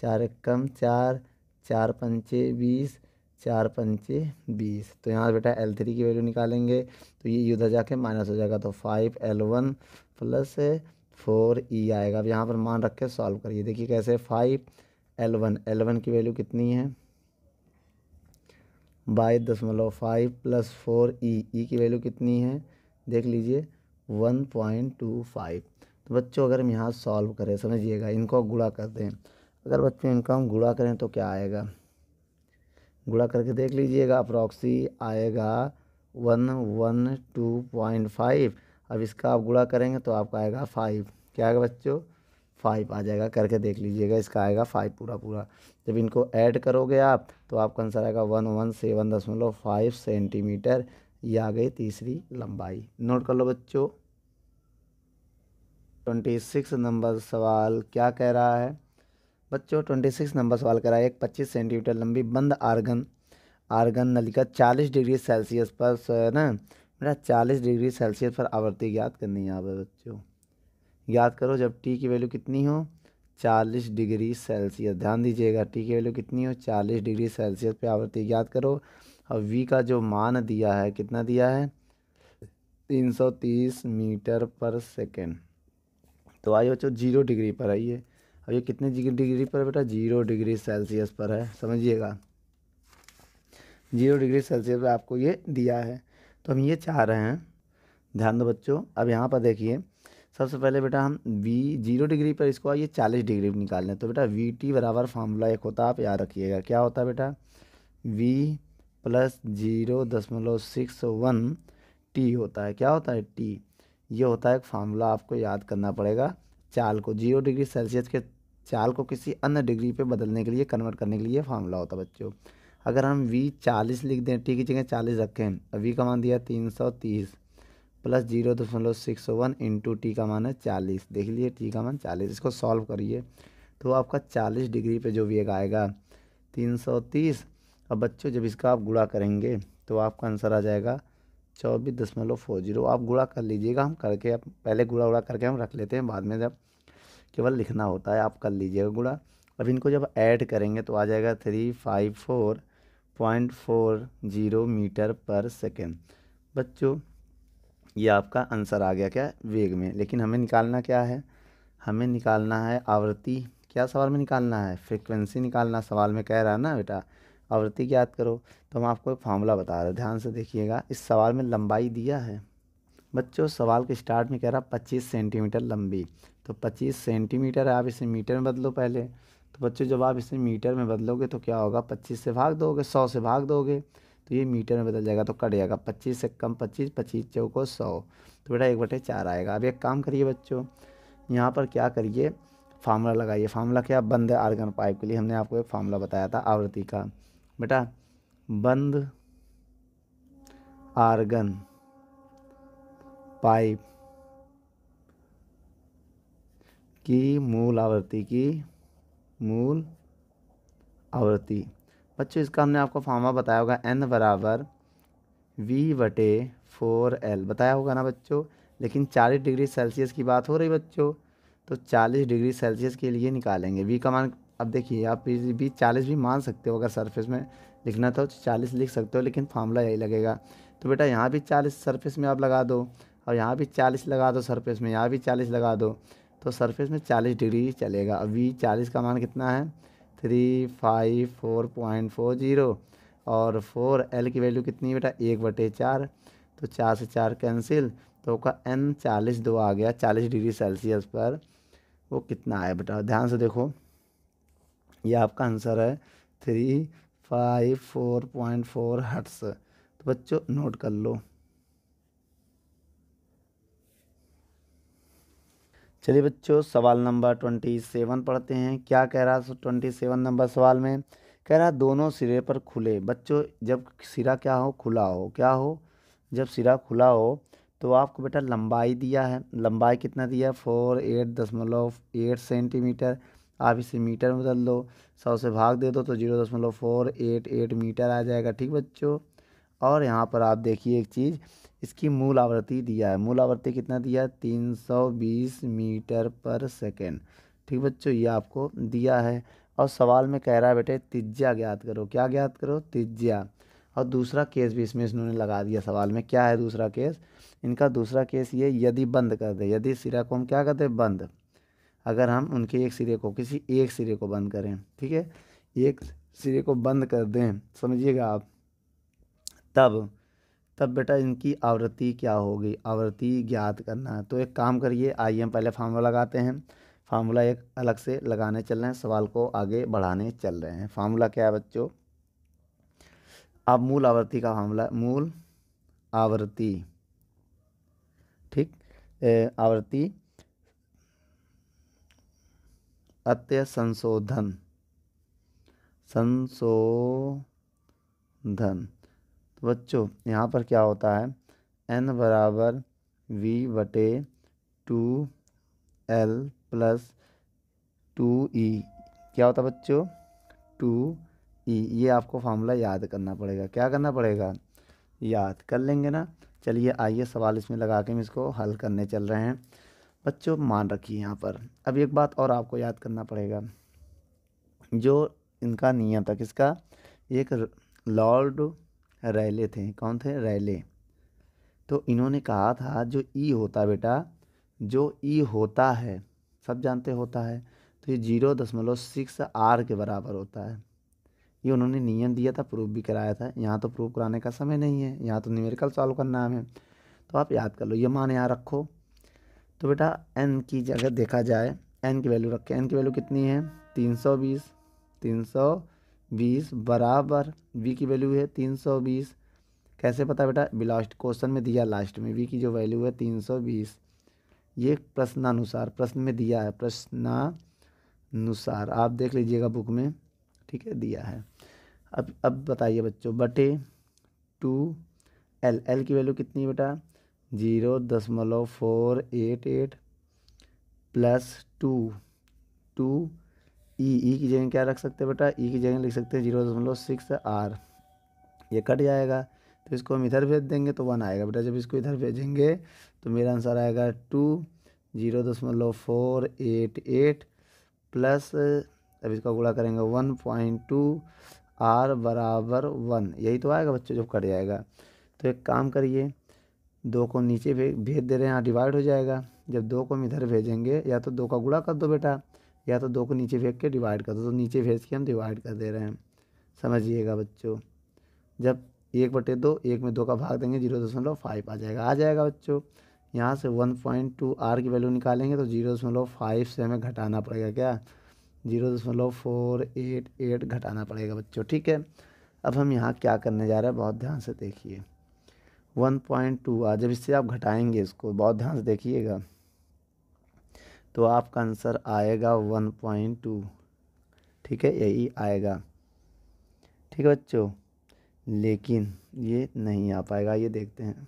चार एक कम चार चार पंचे बीस चार पंचे बीस तो यहाँ बेटा एल थ्री की वैल्यू निकालेंगे तो ये उधर जाके माइनस हो जाएगा तो five l one plus four e आएगा अब यहाँ पर मान रख के सॉल्व करिए देखिए कैसे five l one L one की वैल्यू कितनी है बाईस दशमलव five plus four e e की वैल्यू कितनी है देख लीजिए वन पॉइंट टू फाइव तो बच्चों अगर हम यहाँ सॉल्व करें समझिएगा इनको गुड़ा कर दें अगर बच्चों इनको हम गुड़ा करें तो क्या आएगा गुड़ा करके देख लीजिएगा अप्रॉक्सी आएगा one one two point five अब इसका आप गुड़ा करेंगे तो आपका आएगा फाइव क्या आएगा बच्चों फाइव आ जाएगा करके देख लीजिएगा इसका आएगा फाइव पूरा पूरा जब इनको ऐड करोगे आप तो आपका आंसर आएगा वन वन सेवन दशमलव फाइव सेंटीमीटर ये आ गई तीसरी लंबाई नोट कर लो बच्चों ट्वेंटी सिक्स नंबर सवाल क्या कह रहा है बच्चों ट्वेंटी सिक्स नंबर सवाल कह रहा है एक पच्चीस सेंटीमीटर लंबी बंद आर्गन आर्गन नलिका चालीस डिग्री सेल्सियस पर है ना बेटा चालीस डिग्री सेल्सियस पर आवृत्ति याद करनी है आप बच्चों याद करो जब टी की वैल्यू कितनी हो चालीस डिग्री सेल्सियस ध्यान दीजिएगा टी की वैल्यू कितनी हो चालीस डिग्री सेल्सियस पर आवृत्ति याद करो और वी का जो मान दिया है कितना दिया है 330 मीटर पर सेकेंड तो आइए बच्चों जीरो डिग्री पर आइए अब ये कितने डिग्री पर बेटा जीरो डिग्री सेल्सियस पर है समझिएगा जीरो डिग्री सेल्सियस पर आपको ये दिया है तो हम ये चाह रहे हैं ध्यान दो बच्चों अब यहाँ पर देखिए सबसे पहले बेटा हम वी जीरो डिग्री पर इसको आइए चालीस डिग्री निकाल लें तो बेटा वी टी बराबर फार्मूला एक होता है आप याद रखिएगा क्या होता है बेटा वी प्लस जीरो दशमलव सिक्स वन टी होता है क्या होता है टी ये होता है एक फार्मूला आपको याद करना पड़ेगा चाल को जीरो डिग्री सेल्सियस के चाल को किसी अन्य डिग्री पे बदलने के लिए कन्वर्ट करने के लिए फार्मूला होता है बच्चों अगर हम वी चालीस लिख दें टी की जगह चालीस रखें वी तो का मान दिया तीन सौ तीस प्लस जीरो दशमलव सिक्स वन इंटू टी का मान है चालीस देख लीजिए टी का मान चालीस इसको सॉल्व करिए तो आपका चालीस डिग्री पर जो वेग आएगा तीन सौ तीस अब बच्चों जब इसका आप गुड़ा करेंगे तो आपका आंसर आ जाएगा चौबीस दशमलव फोर जीरो आप गुड़ा कर लीजिएगा हम करके आप पहले गुड़ा उड़ा करके हम रख लेते हैं बाद में जब केवल लिखना होता है आप कर लीजिएगा गुड़ा अब इनको जब ऐड करेंगे तो आ जाएगा three five four point four zero metre पर सेकेंड बच्चों ये आपका आंसर आ गया क्या वेग में लेकिन हमें निकालना क्या है हमें निकालना है आवृत्ति क्या सवाल में निकालना है फ्रिक्वेंसी निकालना सवाल में कह रहा है ना बेटा आवृत्ति ज्ञात करो तो हम आपको एक फार्मूला बता रहे ध्यान से देखिएगा इस सवाल में लंबाई दिया है बच्चों सवाल के स्टार्ट में कह रहा पच्चीस सेंटीमीटर लंबी तो पच्चीस सेंटीमीटर है आप इसे मीटर में बदलो पहले तो बच्चों जब आप इसे मीटर में बदलोगे तो क्या होगा पच्चीस से भाग दोगे सौ से भाग दोगे तो ये मीटर में बदल जाएगा तो कट जाएगा पच्चीस से कम पच्चीस पच्चीस चौको सौ तो बेटा एक बटे चार आएगा अब एक काम करिए बच्चों यहाँ पर क्या करिए फार्मूला लगाइए फार्मूला क्या बंद आर्गन पाइप के लिए हमने आपको एक फार्मूला बताया था आवृत्ति का बेटा बंद आर्गन पाइप की मूल आवृत्ति की मूल आवृत्ति बच्चों इसका हमने आपको फार्मा बताया होगा एन बराबर वी बटे फोर एल बताया होगा ना बच्चों लेकिन चालीस डिग्री सेल्सियस की बात हो रही बच्चों तो चालीस डिग्री सेल्सियस के लिए निकालेंगे वी का मान अब देखिए आप फिर भी चालीस भी मान सकते हो अगर सरफेस में लिखना था तो चालीस लिख सकते हो लेकिन फार्मूला यही लगेगा तो बेटा यहाँ भी चालीस सरफेस में आप लगा दो और यहाँ भी चालीस लगा दो सरफेस में यहाँ भी चालीस लगा दो तो सरफेस में चालीस डिग्री चलेगा अभी चालीस का मान कितना है three five four point four zero और फोर एल की वैल्यू कितनी बेटा एक बटे चार तो चार से चार कैंसिल तो का एन चालीस दो आ गया चालीस डिग्री सेल्सियस पर वो कितना आया बेटा ध्यान से देखो ये आपका आंसर है three five four point four hertz तो बच्चों नोट कर लो चलिए बच्चों सवाल नंबर ट्वेंटी सेवन पढ़ते हैं क्या कह रहा है ट्वेंटी सेवन नंबर सवाल में कह रहा दोनों सिरे पर खुले बच्चों जब सिरा क्या हो खुला हो क्या हो जब सिरा खुला हो तो आपको बेटा लंबाई दिया है लंबाई कितना दिया है फोर एट दशमलव एट सेंटीमीटर आप इसे मीटर में बदल दो सौ से भाग दे दो तो जीरो दशमलव फोर एट एट मीटर आ जाएगा ठीक बच्चों और यहाँ पर आप देखिए एक चीज़ इसकी मूल आवृत्ति दिया है मूल आवृत्ति कितना दिया है तीन सौ बीस मीटर पर सेकेंड ठीक बच्चों ये आपको दिया है और सवाल में कह रहा है बेटे तिज्या ज्ञात करो क्या ज्ञात करो तिज्या और दूसरा केस भी इसमें इन्होंने लगा दिया सवाल में क्या है दूसरा केस इनका दूसरा केस ये यदि बंद कर दे यदि सिरा को हम क्या करते बंद अगर हम उनके एक सिरे को किसी एक सिरे को बंद करें ठीक है एक सिरे को बंद कर दें समझिएगा आप तब तब बेटा इनकी आवृत्ति क्या होगी आवृत्ति ज्ञात करना तो एक काम करिए आइए हम पहले फार्मूला लगाते हैं फार्मूला एक अलग से लगाने चल रहे हैं सवाल को आगे बढ़ाने चल रहे हैं फार्मूला क्या है बच्चों अब मूल आवृत्ति का फार्मूला मूल आवृत्ति ठीक आवृत्ति अत्य संशोधन संशोधन तो बच्चों यहाँ पर क्या होता है एन बराबर वी बटे two l plus two e क्या होता है बच्चों टू ई e। ये आपको फार्मूला याद करना पड़ेगा क्या करना पड़ेगा याद कर लेंगे ना चलिए आइए सवाल इसमें लगा के हम इसको हल करने चल रहे हैं बच्चों मान रखी है यहाँ पर अब एक बात और आपको याद करना पड़ेगा जो इनका नियम था किसका एक लॉर्ड रैले थे कौन थे रैले तो इन्होंने कहा था जो ई होता बेटा जो ई होता है सब जानते होता है तो ये जीरो दशमलव सिक्स आर के बराबर होता है ये उन्होंने नियम दिया था प्रूफ भी कराया था यहाँ तो प्रूफ कराने का समय नहीं है यहाँ तो न्यूमेरिकल सॉल्व करना है तो आप याद कर लो ये मान यहाँ रखो तो बेटा एन की जगह देखा जाए एन की वैल्यू रखें एन की वैल्यू कितनी है तीन सौ बीस तीन सौ बीस बराबर वी की वैल्यू है तीन सौ बीस कैसे पता बेटा लास्ट क्वेश्चन में दिया लास्ट में वी की जो वैल्यू है तीन सौ बीस ये प्रश्नानुसार प्रश्न में दिया है प्रश्नानुसार आप देख लीजिएगा बुक में ठीक है दिया है अब अब बताइए बच्चों बटे टू एल एल की वैल्यू कितनी है बेटा ज़ीरो दशमलव four eight eight plus two two e e की जगह क्या रख सकते हैं बेटा ई की जगह लिख सकते हैं जीरो दशमलव सिक्स आर ये कट जाएगा तो इसको हम इधर भेज देंगे तो वन आएगा बेटा जब इसको इधर भेजेंगे तो मेरा आंसर आएगा टू जीरो दशमलव फोर एट एट प्लस अब इसका गुड़ा करेंगे वन पॉइंट टू आर बराबर वन यही तो आएगा बच्चों जब कट जाएगा तो एक काम करिए दो को नीचे भेज दे रहे हैं यहाँ डिवाइड हो जाएगा जब दो को हम इधर भेजेंगे या तो दो का गुड़ा कर दो बेटा या तो दो को नीचे भेज के डिवाइड कर दो तो नीचे भेज के हम डिवाइड कर दे रहे हैं समझिएगा बच्चों जब एक बटे दो एक में दो का भाग देंगे जीरो दशमलव फाइव आ जाएगा आ जाएगा बच्चों यहाँ से वन पॉइंट टू आर की वैल्यू निकालेंगे तो जीरो दशमलव फाइव से हमें घटाना पड़ेगा क्या जीरो दशमलव फोर एट एट घटाना पड़ेगा बच्चों ठीक है अब हम यहाँ क्या करने जा रहे हैं बहुत ध्यान से देखिए वन पॉइंट टू आ जब इससे आप घटाएंगे इसको बहुत ध्यान से देखिएगा तो आपका आंसर आएगा वन पॉइंट टू ठीक है यही आएगा ठीक है बच्चों लेकिन ये नहीं आ पाएगा ये देखते हैं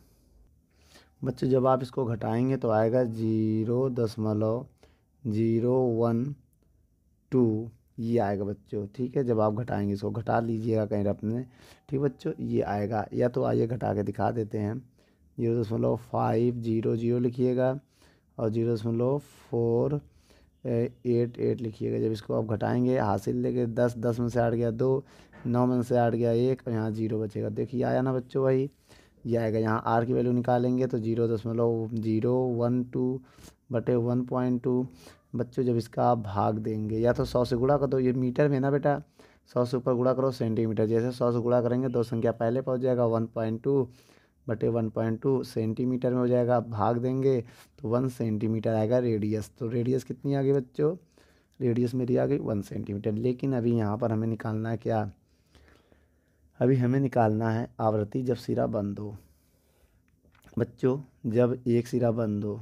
बच्चों जब आप इसको घटाएंगे तो आएगा ज़ीरो दशमलव ज़ीरो वन टू ये आएगा बच्चों ठीक है जब आप घटाएंगे इसको घटा लीजिएगा कहीं अपने ठीक बच्चों ये आएगा या तो आइए घटा के दिखा देते हैं जीरो दशमलव फाइव जीरो जीरो लिखिएगा और जीरो दशमलव फोर एट एट लिखिएगा जब इसको आप घटाएंगे हासिल लेके दस दस में से आठ गया दो नौ में से आठ गया एक और यहाँ जीरो बचेगा देखिए आया ना बच्चों भाई ये आएगा यहाँ आर की वैल्यू निकालेंगे तो जीरो दशमलव जीरो वन टू बटे वन पॉइंट टू बच्चों जब इसका आप भाग देंगे या तो सौ से गुड़ा कर दो ये मीटर में ना बेटा सौ से ऊपर गुड़ा करो सेंटीमीटर जैसे सौ से गुड़ा करेंगे दो संख्या पहले पहुंच जाएगा वन पॉइंट टू बटे वन पॉइंट टू सेंटीमीटर में हो जाएगा आप भाग देंगे तो वन सेंटीमीटर आएगा रेडियस तो रेडियस कितनी आ गई बच्चों रेडियस मेरी आ गई वन सेंटीमीटर लेकिन अभी यहाँ पर हमें निकालना है क्या अभी हमें निकालना है आवृत्ति जब सिरा बंद हो बच्चों जब एक सिरा बंद हो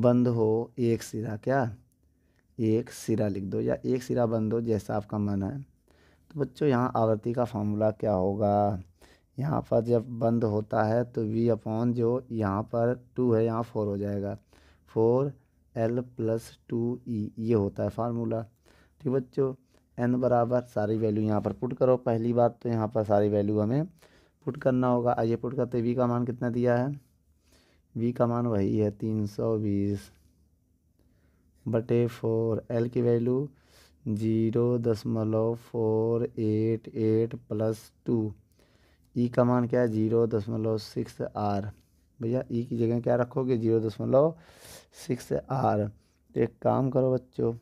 बंद हो एक सिरा क्या एक सिरा लिख दो या एक सिरा बंद हो जैसा आपका मन है तो बच्चों यहाँ आवृत्ति का फार्मूला क्या होगा यहाँ पर जब बंद होता है तो वी अपॉन जो यहाँ पर टू है यहाँ फोर हो जाएगा four l plus two e ये होता है फार्मूला ठीक बच्चों एन बराबर सारी वैल्यू यहाँ पर पुट करो पहली बात तो यहाँ पर सारी वैल्यू हमें पुट करना होगा आइए पुट करते वी का मान कितना दिया है वी का मान वही है तीन सौ बीस बटे फोर एल की वैल्यू जीरो दशमलव four eight eight plus two e e का मान क्या है जीरो दशमलव सिक्स आर भैया ई e की जगह क्या रखोगे जीरो दशमलव सिक्स आर तो एक काम करो बच्चों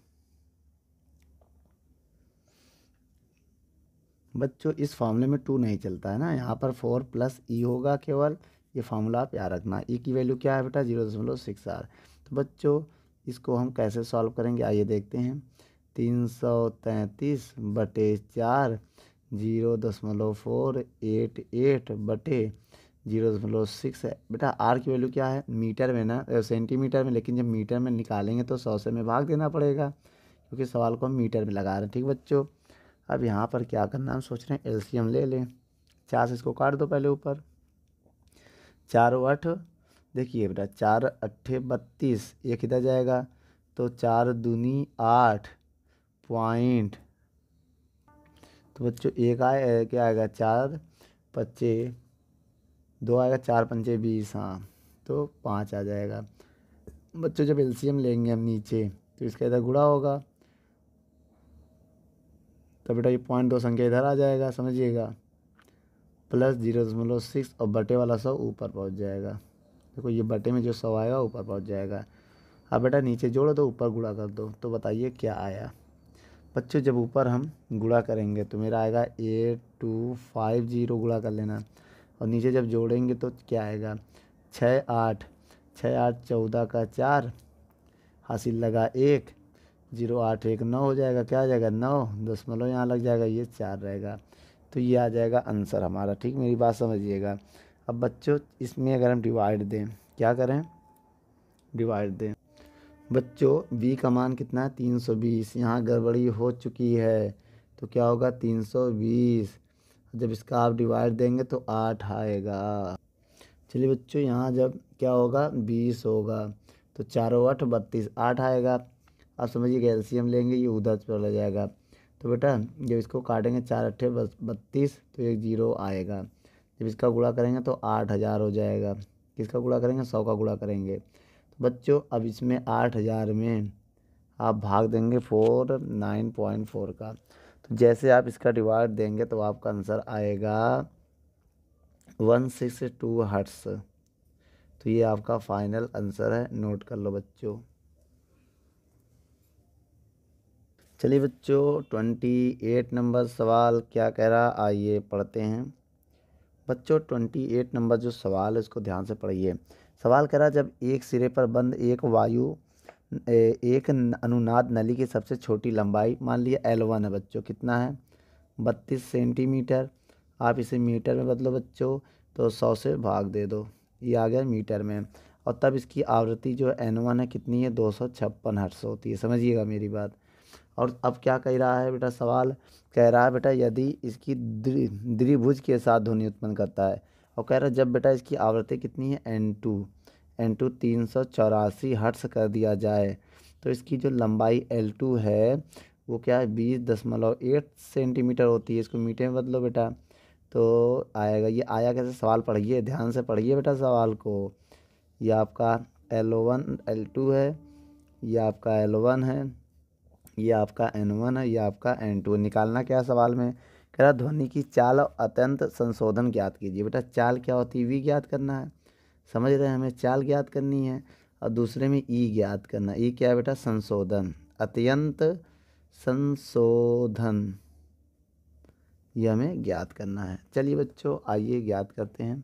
बच्चों इस फॉर्मूले में टू नहीं चलता है ना यहाँ पर फोर प्लस ई e होगा केवल ये फार्मूला आप याद रखना ई e की वैल्यू क्या है बेटा जीरो दशमलव सिक्स आर तो बच्चों इसको हम कैसे सॉल्व करेंगे आइए देखते हैं तीन सौ तैंतीस बटे चार जीरो दशमलव फोर एट एट बटे जीरो दशमलव सिक्स है बेटा आर की वैल्यू क्या है मीटर में ना सेंटीमीटर में लेकिन जब मीटर में निकालेंगे तो सौ से में भाग देना पड़ेगा क्योंकि सवाल को हम मीटर में लगा रहे हैं ठीक बच्चों अब यहाँ पर क्या करना हम सोच रहे हैं एलसीएम ले लें चार से इसको काट दो पहले ऊपर चार आठ देखिए बेटा चार अट्ठे बत्तीस एक कितना जाएगा तो चार दूनी आठ पॉइंट तो बच्चों एक आए क्या आएगा चार पच्चे दो आएगा चार पंचे बीस हाँ तो पाँच आ जाएगा बच्चों जब एलसीएम लेंगे हम नीचे तो इसका इधर गुड़ा होगा तो बेटा ये पॉइंट दो संख्या इधर आ जाएगा समझिएगा प्लस जीरो दशमलव सिक्स और बटे वाला सौ ऊपर पहुंच जाएगा देखो ये बटे में जो सौ आएगा ऊपर पहुंच जाएगा अब बेटा नीचे जोड़ो तो ऊपर गुड़ा कर दो तो बताइए क्या आया बच्चों जब ऊपर हम गुड़ा करेंगे तो मेरा आएगा एट टू फाइव जीरो गुड़ा कर लेना और नीचे जब जोड़ेंगे तो क्या आएगा छः आठ छः आठ चौदह का चार हासिल लगा एक जीरो आठ एक नौ हो जाएगा क्या आ जाएगा नौ दशमलव यहाँ लग जाएगा ये चार रहेगा तो ये आ जाएगा आंसर हमारा ठीक मेरी बात समझिएगा अब बच्चों इसमें अगर हम डिवाइड दें क्या करें डिवाइड दें बच्चों बी का मान कितना है तीन सौ बीस यहाँ गड़बड़ी हो चुकी है तो क्या होगा तीन सौ बीस जब इसका आप डिवाइड देंगे तो आठ आएगा चलिए बच्चों यहाँ जब क्या होगा बीस होगा तो चारों आठ बत्तीस आठ आएगा आप समझिए कैल्शियम लेंगे ये उधर चला जाएगा तो बेटा जब इसको काटेंगे चार अट्ठे बत्तीस तो एक जीरो आएगा जब इसका गुड़ा करेंगे तो आठ हज़ार हो जाएगा किसका गुड़ा करेंगे सौ का गुड़ा करेंगे तो बच्चों अब इसमें आठ हज़ार में आप भाग देंगे फोर नाइन पॉइंट फोर का तो जैसे आप इसका डिवाइड देंगे तो आपका आंसर आएगा वन सिक्स टू हट्स तो ये आपका फाइनल आंसर है नोट कर लो बच्चों चलिए बच्चों ट्वेंटी एट नंबर सवाल क्या कह रहा आइए पढ़ते हैं बच्चों ट्वेंटी एट नंबर जो सवाल है उसको ध्यान से पढ़िए सवाल कह रहा जब एक सिरे पर बंद एक वायु एक अनुनाद नली की सबसे छोटी लंबाई मान लिया एल वन है बच्चों कितना है बत्तीस सेंटीमीटर आप इसे मीटर में बदलो बच्चों तो सौ से भाग दे दो ये आ गया मीटर में और तब इसकी आवृत्ति जो एन वन है कितनी है दो सौ छप्पन हर्ष होती है समझिएगा मेरी बात और अब क्या कह रहा है बेटा सवाल कह रहा है बेटा यदि इसकी द्विभुज के साथ ध्वनि उत्पन्न करता है और कह रहा है जब बेटा इसकी आवृत्ति कितनी है एन टू एन टू तीन सौ चौरासी हर्ट्स कर दिया जाए तो इसकी जो लंबाई एल टू है वो क्या है बीस दशमलव एट सेंटीमीटर होती है इसको मीटर में बदलो बेटा तो आएगा ये आया कैसे सवाल पढ़िए ध्यान से पढ़िए बेटा सवाल को यह आपका एल वन एल टू है यह आपका एल वन है ये आपका एन वन है ये आपका एन टू निकालना क्या सवाल में कह रहा ध्वनि की चाल और अत्यंत संशोधन ज्ञात कीजिए बेटा चाल क्या होती है वी ज्ञात करना है समझ रहे हैं हमें चाल ज्ञात करनी है और दूसरे में ई e ज्ञात करना ई e क्या है बेटा संशोधन अत्यंत संशोधन ये हमें ज्ञात करना है चलिए बच्चों आइए ज्ञात करते हैं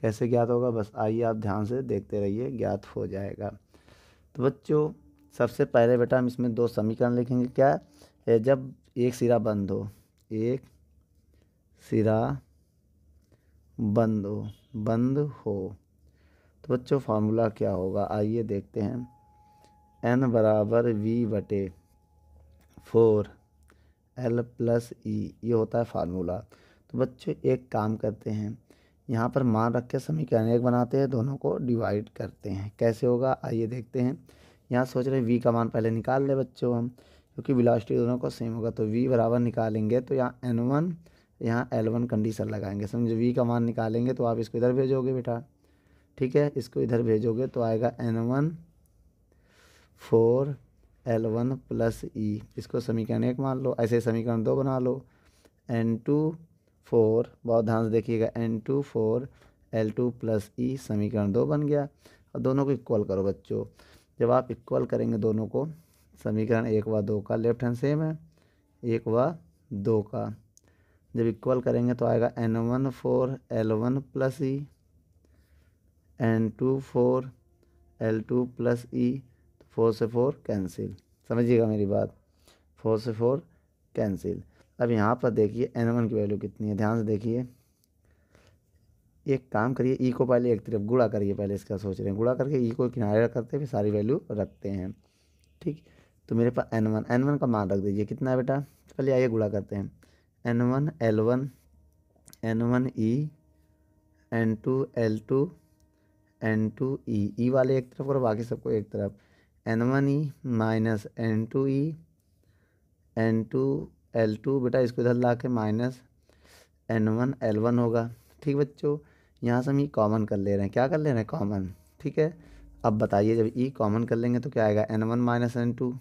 कैसे ज्ञात होगा बस आइए आप ध्यान से देखते रहिए ज्ञात हो जाएगा तो बच्चों सबसे पहले बेटा हम इसमें दो समीकरण लिखेंगे क्या है जब एक सिरा बंद हो एक सिरा बंद हो बंद हो तो बच्चों फार्मूला क्या होगा आइए देखते हैं एन बराबर वी बटे फोर एल प्लस ई ये होता है फार्मूला तो बच्चों एक काम करते हैं यहाँ पर मान रख के समीकरण एक बनाते हैं दोनों को डिवाइड करते हैं कैसे होगा आइए देखते हैं यहाँ सोच रहे वी का मान पहले निकाल ले बच्चों हम क्योंकि वेलोसिटी दोनों का सेम होगा तो वी बराबर निकालेंगे तो यहाँ एन वन यहाँ एल वन कंडीशन लगाएंगे समझो वी का मान निकालेंगे तो आप इसको इधर भेजोगे बेटा ठीक है इसको इधर भेजोगे तो आएगा n one four L one plus e इसको समीकरण एक मान लो ऐसे समीकरण दो बना लो एन टू फोर बहुत ध्यान से देखिएगा n two four l two plus e समीकरण दो बन गया और दोनों को इक्वल करो बच्चों जब आप इक्वल करेंगे दोनों को समीकरण एक व दो का लेफ्ट हैंड सेम है एक व दो का जब इक्वल करेंगे तो आएगा n one four L one plus e n two four l two plus e four से फोर कैंसिल समझिएगा मेरी बात फोर से फोर कैंसिल अब यहाँ पर देखिए एन वन की वैल्यू कितनी है ध्यान से देखिए एक काम करिए ई e को पहले एक तरफ गुड़ा करिए पहले इसका सोच रहे हैं गुड़ा करके ई e को किनारे करते हुए सारी वैल्यू रखते हैं ठीक तो मेरे पास एन वन एन वन का मान रख दीजिए कितना है बेटा पहले आइए गुड़ा करते हैं n one L one N one e n two l two n two e e वाले एक तरफ और बाकी सबको एक तरफ n one e minus n two e n two l two बेटा इसको इधर ला के minus n one L one होगा ठीक बच्चों यहाँ से हम ई e कॉमन कर ले रहे हैं क्या कर ले रहे हैं कॉमन ठीक है अब बताइए जब ई e कॉमन कर लेंगे तो क्या आएगा n one minus n two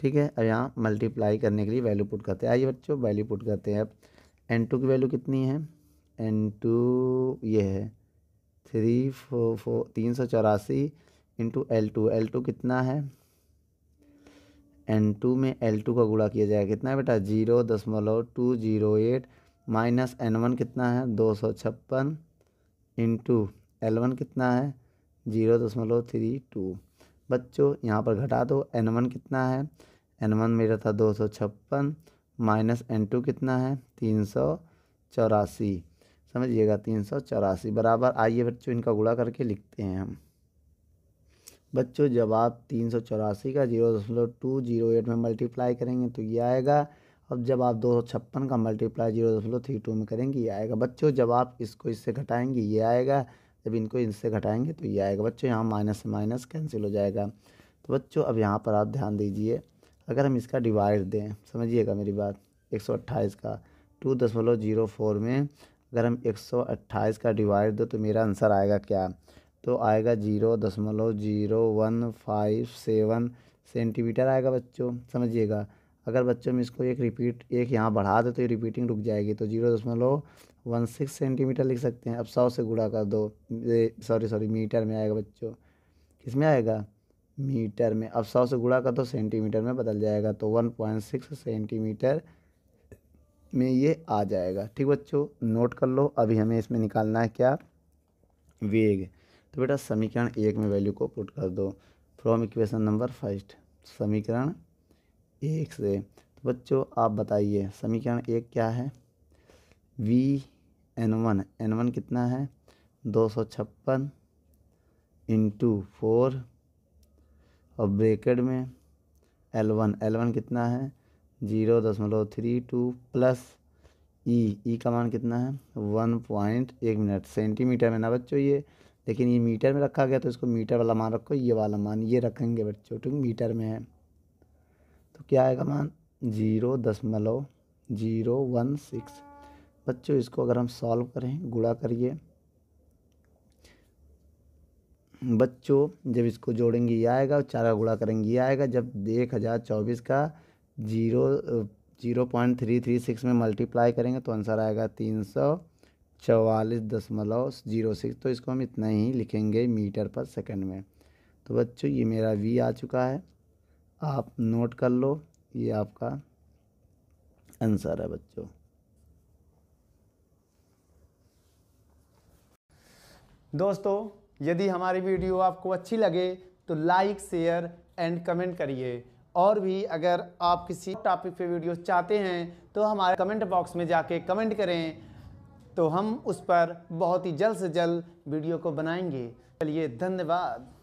ठीक है अब यहाँ मल्टीप्लाई करने के लिए वैल्यू पुट करते हैं आइए बच्चों वैल्यू पुट करते हैं अब एन टू की वैल्यू कितनी है एन टू ये है थ्री फोर फोर तीन सौ चौरासी into l two l two कितना है एन टू में एल टू का गुड़ा किया जाएगा कितना है बेटा जीरो दशमलव two zero eight minus n one कितना है दो सौ छप्पन इंटू एल वन कितना है जीरो दशमलव थ्री टू बच्चों यहाँ पर घटा दो एन वन कितना है एन वन मेरा था दो सौ छप्पन माइनस एन टू कितना है तीन सौ चौरासी समझिएगा तीन सौ चौरासी बराबर आइए बच्चों इनका गुड़ा करके लिखते हैं हम बच्चों जब आप तीन सौ चौरासी का जीरो दशमलव टू जीरो एट में मल्टीप्लाई करेंगे तो ये आएगा अब जब आप दो का मल्टीप्लाई जीरो दशमलव थ्री टू में करेंगे ये आएगा बच्चों जब आप इसको इससे घटाएंगे ये आएगा जब इनको इनसे घटाएंगे तो ये आएगा बच्चों यहाँ माइनस से माइनस कैंसिल हो जाएगा तो बच्चों अब यहाँ पर आप ध्यान दीजिए अगर हम इसका डिवाइड दें समझिएगा मेरी बात एक सौ अट्ठाईस का टू जीरो फोर में अगर हम एक सौ अट्ठाईस का डिवाइड दो तो मेरा आंसर आएगा क्या तो आएगा जीरो दशमलव zero one five seven centimetre आएगा बच्चों समझिएगा अगर बच्चों में इसको एक रिपीट एक यहाँ बढ़ा दे तो ये रिपीटिंग रुक जाएगी तो जीरो दशमलव वन सिक्स सेंटीमीटर लिख सकते हैं अब सौ से गुड़ा कर दो सॉरी सॉरी मीटर में आएगा बच्चों किस में आएगा मीटर में अब सौ से गुड़ा कर दो सेंटीमीटर में बदल जाएगा तो वन पॉइंट सिक्स सेंटीमीटर में ये आ जाएगा ठीक बच्चों नोट कर लो अभी हमें इसमें निकालना है क्या वेग तो बेटा समीकरण एक में वैल्यू को पुट कर दो फ्रॉम इक्वेशन नंबर फर्स्ट समीकरण एक से तो बच्चों आप बताइए समीकरण एक क्या है v n one N one कितना है दो सौ छप्पन इंटू फोर और ब्रेकेट में एल वन एल वन कितना है जीरो दशमलव three two plus e e का मान कितना है वन पॉइंट एक मिनट सेंटीमीटर में ना बच्चों ये लेकिन ये मीटर में रखा गया तो इसको मीटर वाला मान रखो ये वाला मान ये रखेंगे बच्चों क्योंकि तो मीटर में है तो क्या आएगा मान जीरो दशमलव जीरो वन सिक्स बच्चों इसको अगर हम सॉल्व करें गुड़ा करिए बच्चों जब इसको जोड़ेंगे ये आएगा और चार का गुड़ा करेंगे ये आएगा जब एक हज़ार चौबीस का zero zero point three three six में मल्टीप्लाई करेंगे तो आंसर आएगा तीन सौ चवालीस दशमलव जीरो सिक्स तो इसको हम इतना ही लिखेंगे मीटर पर सेकंड में तो बच्चों ये मेरा वी आ चुका है आप नोट कर लो ये आपका आंसर है बच्चों दोस्तों यदि हमारी वीडियो आपको अच्छी लगे तो लाइक शेयर एंड कमेंट करिए और भी अगर आप किसी टॉपिक पे वीडियो चाहते हैं तो हमारे कमेंट बॉक्स में जाके कमेंट करें तो हम उस पर बहुत ही जल्द से जल्द वीडियो को बनाएंगे चलिए धन्यवाद